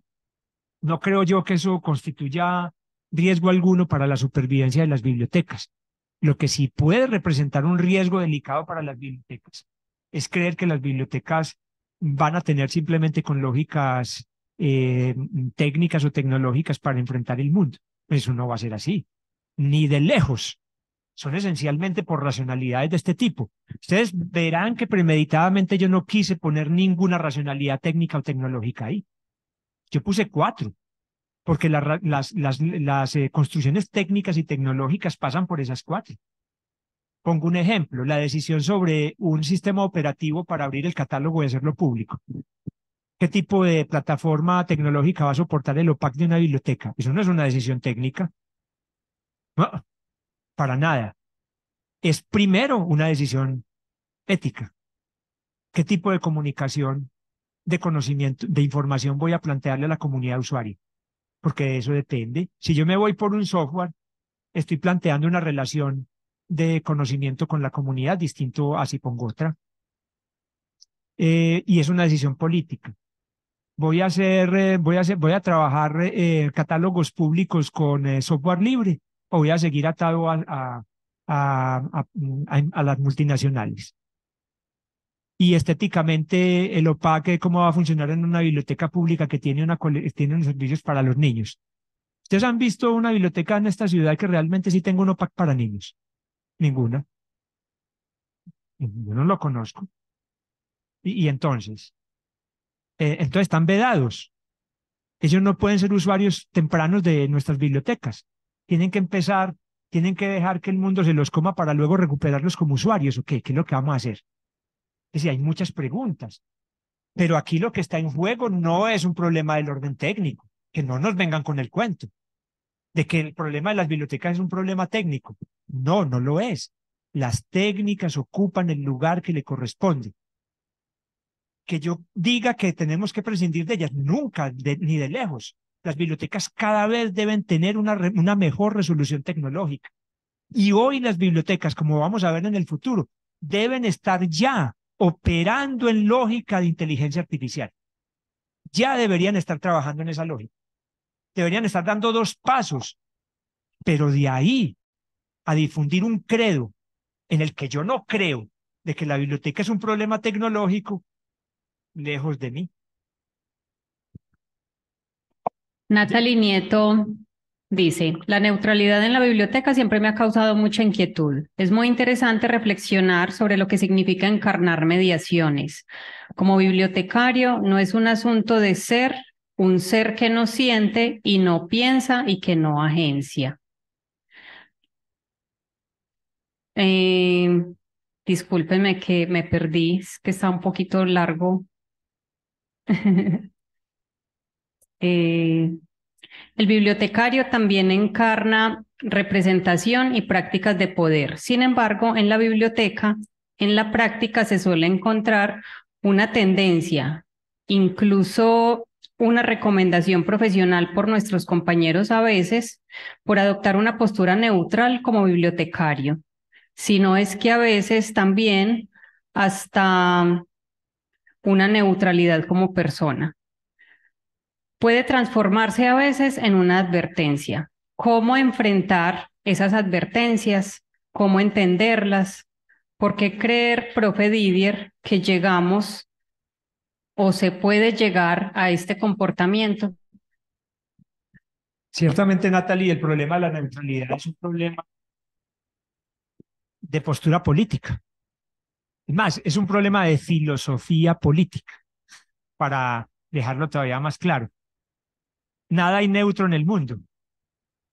no creo yo que eso constituya riesgo alguno para la supervivencia de las bibliotecas. Lo que sí puede representar un riesgo delicado para las bibliotecas es creer que las bibliotecas van a tener simplemente con lógicas eh, técnicas o tecnológicas para enfrentar el mundo. Pues eso no va a ser así, ni de lejos. Son esencialmente por racionalidades de este tipo. Ustedes verán que premeditadamente yo no quise poner ninguna racionalidad técnica o tecnológica ahí. Yo puse cuatro porque las, eh, construcciones técnicas y tecnológicas pasan por esas cuatro. Pongo un ejemplo, la decisión sobre un sistema operativo para abrir el catálogo y hacerlo público. ¿Qué tipo de plataforma tecnológica va a soportar el OPAC de una biblioteca? Eso no es una decisión técnica. para nada. Es primero una decisión ética. ¿Qué tipo de comunicación, de conocimiento, de información voy a plantearle a la comunidad usuaria? porque eso depende. Si yo me voy por un software, estoy planteando una relación de conocimiento con la comunidad distinto a si pongo otra. Eh, y es una decisión política. Voy a hacer, eh, voy a voy a trabajar eh, catálogos públicos con software libre o voy a seguir atado a las multinacionales y estéticamente el OPAC, cómo va a funcionar en una biblioteca pública que tiene, una, tiene unos servicios para los niños. ¿Ustedes han visto una biblioteca en esta ciudad que realmente sí tenga un OPAC para niños? Ninguna. Yo no lo conozco. Y, entonces, eh, entonces están vedados. Ellos no pueden ser usuarios tempranos de nuestras bibliotecas. Tienen que empezar, tienen que dejar que el mundo se los coma para luego recuperarlos como usuarios. ¿O qué? ¿Qué es lo que vamos a hacer? Es decir, hay muchas preguntas. Pero aquí lo que está en juego no es un problema del orden técnico, que no nos vengan con el cuento de que el problema de las bibliotecas es un problema técnico. No, no lo es. Las técnicas ocupan el lugar que le corresponde. Que yo diga que tenemos que prescindir de ellas, nunca, ni de lejos. Las bibliotecas cada vez deben tener una, una mejor resolución tecnológica. Y hoy las bibliotecas, como vamos a ver en el futuro, deben estar ya operando en lógica de inteligencia artificial. Ya deberían estar trabajando en esa lógica. Deberían estar dando dos pasos, pero de ahí a difundir un credo en el que yo no creo de que la biblioteca es un problema tecnológico, lejos de mí. Natalie Nieto Dice, la neutralidad en la biblioteca siempre me ha causado mucha inquietud. Es muy interesante reflexionar sobre lo que significa encarnar mediaciones. Como bibliotecario, no es un asunto de ser un ser que no siente y no piensa y que no agencia. Eh, que me perdí, que está un poquito largo. *laughs* Eh, el bibliotecario también encarna representación y prácticas de poder. Sin embargo, en la biblioteca, en la práctica se suele encontrar una tendencia, incluso una recomendación profesional por nuestros compañeros a veces, por adoptar una postura neutral como bibliotecario, sino es que a veces también hasta una neutralidad como persona puede transformarse a veces en una advertencia. ¿Cómo enfrentar esas advertencias? ¿Cómo entenderlas? ¿Por qué creer, profe Didier, que llegamos o se puede llegar a este comportamiento? Ciertamente, Natalie, el problema de la neutralidad es un problema de postura política. Es más, es un problema de filosofía política, para dejarlo todavía más claro nada hay neutro en el mundo,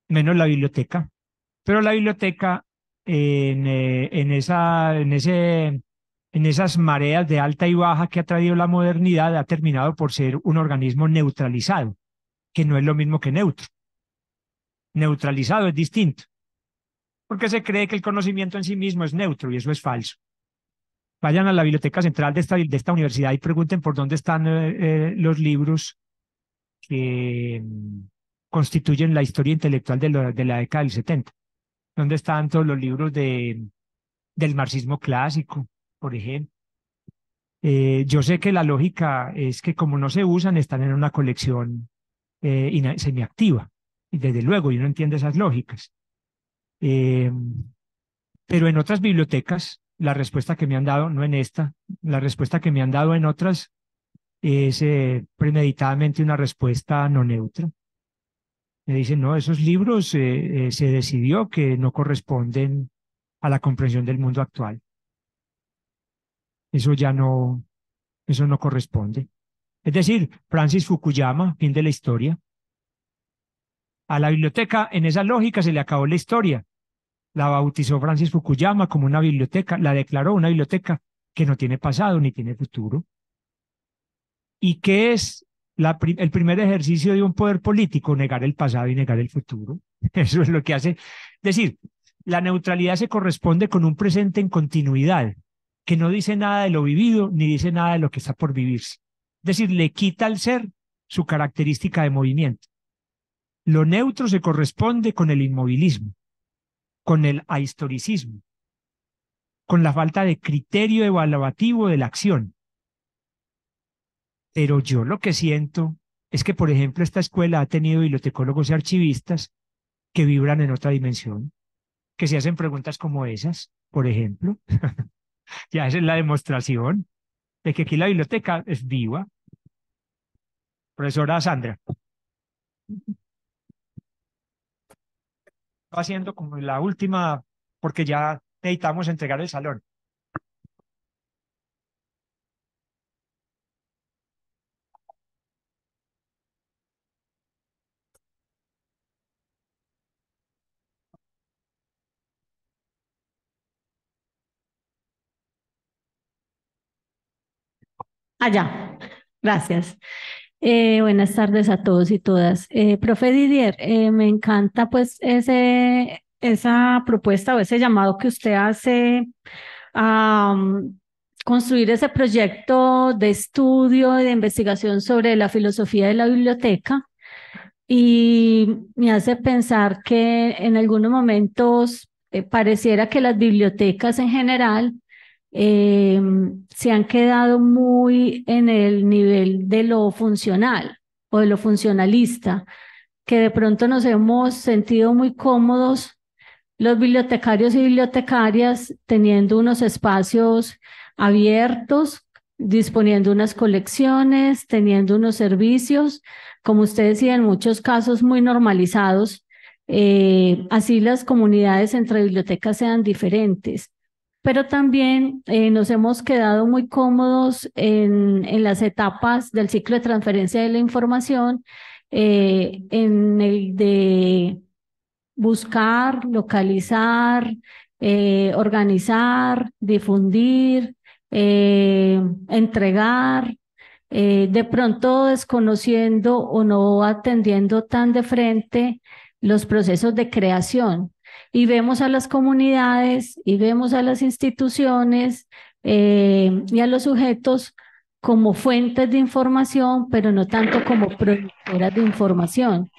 menos la biblioteca. Pero la biblioteca en, eh, en, esa, en, ese, en esas mareas de alta y baja que ha traído la modernidad ha terminado por ser un organismo neutralizado, que no es lo mismo que neutro. Neutralizado es distinto, porque se cree que el conocimiento en sí mismo es neutro y eso es falso. Vayan a la biblioteca central de esta, de esta universidad y pregunten por dónde están eh, eh, los libros que mm, constituyen la historia intelectual de, la década del 70, donde están todos los libros de, del marxismo clásico, por ejemplo. Eh, yo sé que la lógica es que como no se usan, están en una colección eh, semiactiva. Y desde luego, yo no entiendo esas lógicas. Eh, pero en otras bibliotecas, la respuesta que me han dado, no en esta, la respuesta que me han dado en otras es eh, premeditadamente una respuesta no neutra. Me dicen, no, esos libros eh, eh, se decidió que no corresponden a la comprensión del mundo actual. Eso ya no, eso no corresponde. Es decir, Francis Fukuyama, fin de la historia. A la biblioteca, en esa lógica, se le acabó la historia. La bautizó Francis Fukuyama como una biblioteca, la declaró una biblioteca que no tiene pasado ni tiene futuro. ¿Y qué es el primer ejercicio de un poder político? Negar el pasado y negar el futuro. *laughs* Eso es lo que hace. Es decir, la neutralidad se corresponde con un presente en continuidad, que no dice nada de lo vivido ni dice nada de lo que está por vivirse. Es decir, le quita al ser su característica de movimiento. Lo neutro se corresponde con el inmovilismo, con el ahistoricismo, con la falta de criterio evaluativo de la acción, pero yo lo que siento es que, por ejemplo, esta escuela ha tenido bibliotecólogos y archivistas que vibran en otra dimensión, que se hacen preguntas como esas, por ejemplo. *laughs* ya esa es la demostración de que aquí la biblioteca es viva. Profesora Sandra. siendo como la última, porque ya necesitamos entregar el salón. Allá. Gracias. Eh, buenas tardes a todos y todas. Eh, profe Didier, eh, me encanta pues ese, esa propuesta o ese llamado que usted hace a mm, construir ese proyecto de estudio y de investigación sobre la filosofía de la biblioteca y me hace pensar que en algunos momentos pareciera que las bibliotecas en general eh, se han quedado muy en el nivel de lo funcional o de lo funcionalista, que de pronto nos hemos sentido muy cómodos los bibliotecarios y bibliotecarias teniendo unos espacios abiertos, disponiendo unas colecciones, teniendo unos servicios, como ustedes decía, en muchos casos muy normalizados. Eh, así las comunidades entre bibliotecas sean diferentes pero también eh, nos hemos quedado muy cómodos en, las etapas del ciclo de transferencia de la información, eh, en el de buscar, localizar, eh, organizar, difundir, entregar, de pronto desconociendo o no atendiendo tan de frente los procesos de creación y vemos a las comunidades y vemos a las instituciones eh, y a los sujetos como fuentes de información, pero no tanto como productoras de información.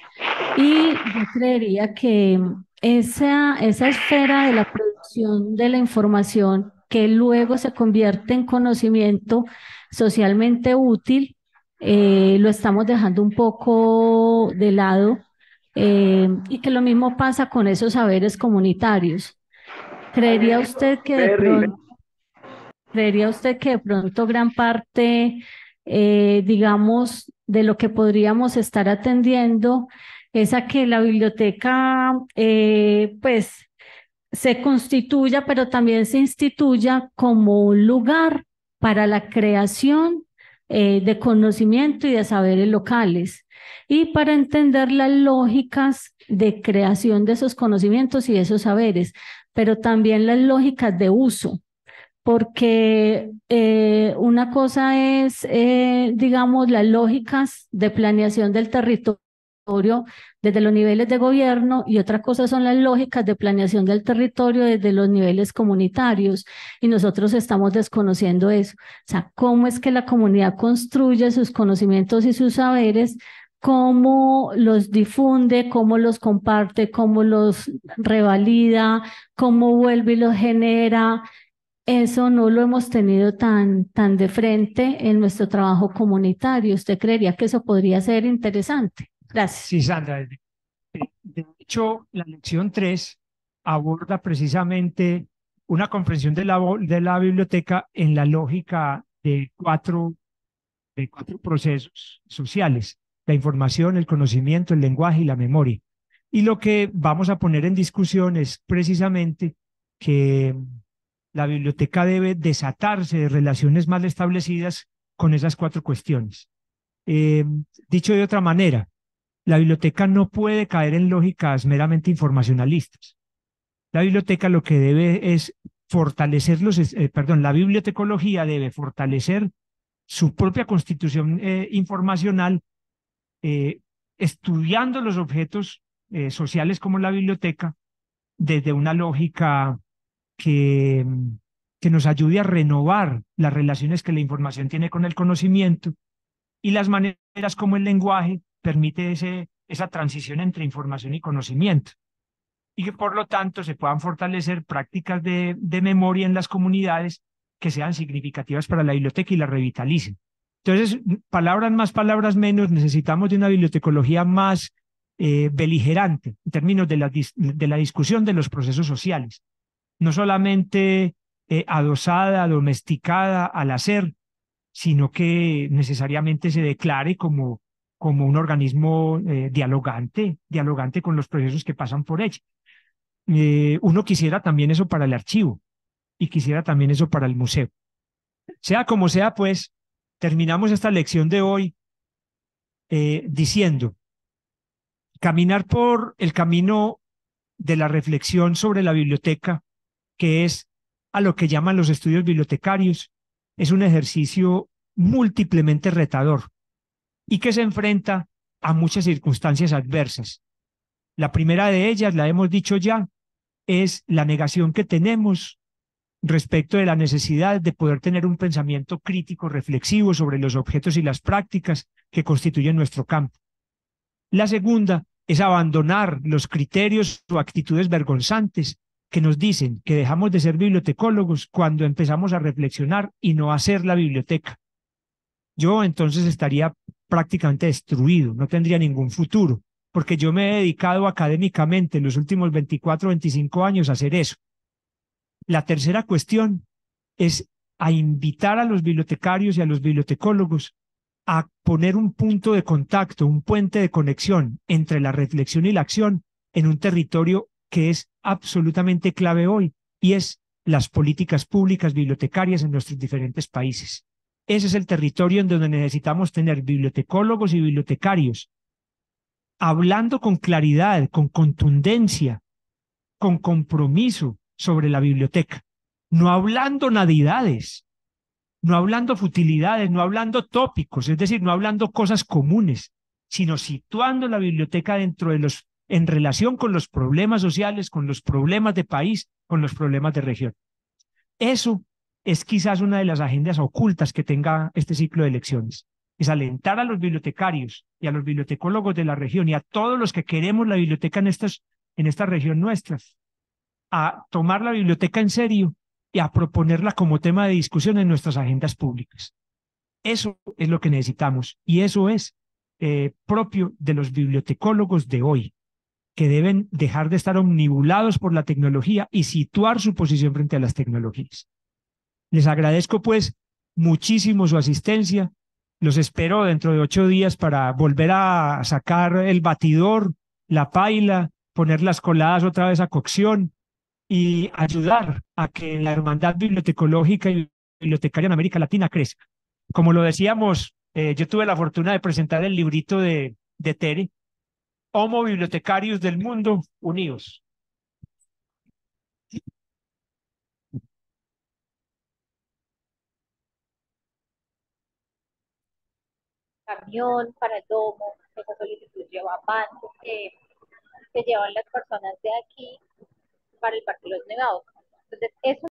Y yo creería que esa, esa esfera de la producción de la información que luego se convierte en conocimiento socialmente útil, eh, lo estamos dejando un poco de lado eh, y que lo mismo pasa con esos saberes comunitarios. ¿Creería usted que de pronto, ¿creería usted que de pronto gran parte, eh, digamos, de lo que podríamos estar atendiendo es a que la biblioteca, eh, pues, se constituya, pero también se instituya como un lugar para la creación de conocimiento y de saberes locales y para entender las lógicas de creación de esos conocimientos y de esos saberes, pero también las lógicas de uso, porque eh, una cosa es, eh, digamos, las lógicas de planeación del territorio desde los niveles de gobierno y otra cosa son las lógicas de planeación del territorio desde los niveles comunitarios y nosotros estamos desconociendo eso. O sea, cómo es que la comunidad construye sus conocimientos y sus saberes cómo los difunde, cómo los comparte, cómo los revalida, cómo vuelve y los genera. Eso no lo hemos tenido tan, tan de frente en nuestro trabajo comunitario. ¿Usted creería que eso podría ser interesante? Gracias. Sí, Sandra. De hecho, la lección 3 aborda precisamente una comprensión de la, de la biblioteca en la lógica de cuatro, de cuatro procesos sociales la información, el conocimiento, el lenguaje y la memoria. Y lo que vamos a poner en discusión es precisamente que la biblioteca debe desatarse de relaciones mal establecidas con esas cuatro cuestiones. Eh, dicho de otra manera, la biblioteca no puede caer en lógicas meramente informacionalistas. La biblioteca lo que debe es fortalecer los, eh, perdón, la bibliotecología debe fortalecer su propia constitución eh, informacional eh, estudiando los objetos eh, sociales como la biblioteca desde una lógica que, mm, que nos ayude a renovar las relaciones que la información tiene con el conocimiento y las maneras como el lenguaje permite ese, esa transición entre información y conocimiento y que por lo tanto se puedan fortalecer prácticas de memoria en las comunidades que sean significativas para la biblioteca y la revitalicen. Entonces, palabras más, palabras menos, necesitamos de una bibliotecología más eh, beligerante en términos de la, de la discusión de los procesos sociales, no solamente eh, adosada, domesticada al hacer, sino que necesariamente se declare como, como un organismo eh, dialogante, dialogante con los procesos que pasan por ella. uno quisiera también eso para el archivo y quisiera también eso para el museo. Sea como sea, pues, terminamos esta lección de hoy eh, diciendo, caminar por el camino de la reflexión sobre la biblioteca, que es a lo que llaman los estudios bibliotecarios, es un ejercicio múltiplemente retador y que se enfrenta a muchas circunstancias adversas. La primera de ellas, la hemos dicho ya, es la negación que tenemos respecto de la necesidad de poder tener un pensamiento crítico reflexivo sobre los objetos y las prácticas que constituyen nuestro campo. La segunda es abandonar los criterios o actitudes vergonzantes que nos dicen que dejamos de ser bibliotecólogos cuando empezamos a reflexionar y no a hacer la biblioteca. Yo entonces estaría prácticamente destruido, no tendría ningún futuro, porque yo me he dedicado académicamente en los últimos 24, 25 años a hacer eso, la tercera cuestión es a invitar a los bibliotecarios y a los bibliotecólogos a poner un punto de contacto, un puente de conexión entre la reflexión y la acción en un territorio que es absolutamente clave hoy y es las políticas públicas bibliotecarias en nuestros diferentes países. Ese es el territorio en donde necesitamos tener bibliotecólogos y bibliotecarios hablando con claridad, con contundencia, con compromiso, sobre la biblioteca, no hablando nadidades, no hablando futilidades, no hablando tópicos, es decir, no hablando cosas comunes, sino situando la biblioteca dentro de los en relación con los problemas sociales, con los problemas de país, con los problemas de región. Eso es quizás una de las agendas ocultas que tenga este ciclo de elecciones. Es alentar a los bibliotecarios y a los bibliotecólogos de la región y a todos los que queremos la biblioteca en, estas, en esta región nuestra, a tomar la biblioteca en serio y a proponerla como tema de discusión en nuestras agendas públicas. Eso es lo que necesitamos y eso es eh, propio de los bibliotecólogos de hoy, que deben dejar de estar omnibulados por la tecnología y situar su posición frente a las tecnologías. Les agradezco pues muchísimo su asistencia. Los espero dentro de ocho días para volver a sacar el batidor, la paila, poner las coladas otra vez a cocción y ayudar a que la hermandad bibliotecológica y bibliotecaria en América Latina crezca. Como lo decíamos, eh, yo tuve la fortuna de presentar el librito de, de Tere, Homo Bibliotecarios del Mundo Unidos. camión para el domo, que, eh, que llevan las personas de aquí para el Parque Los negados. Entonces, eso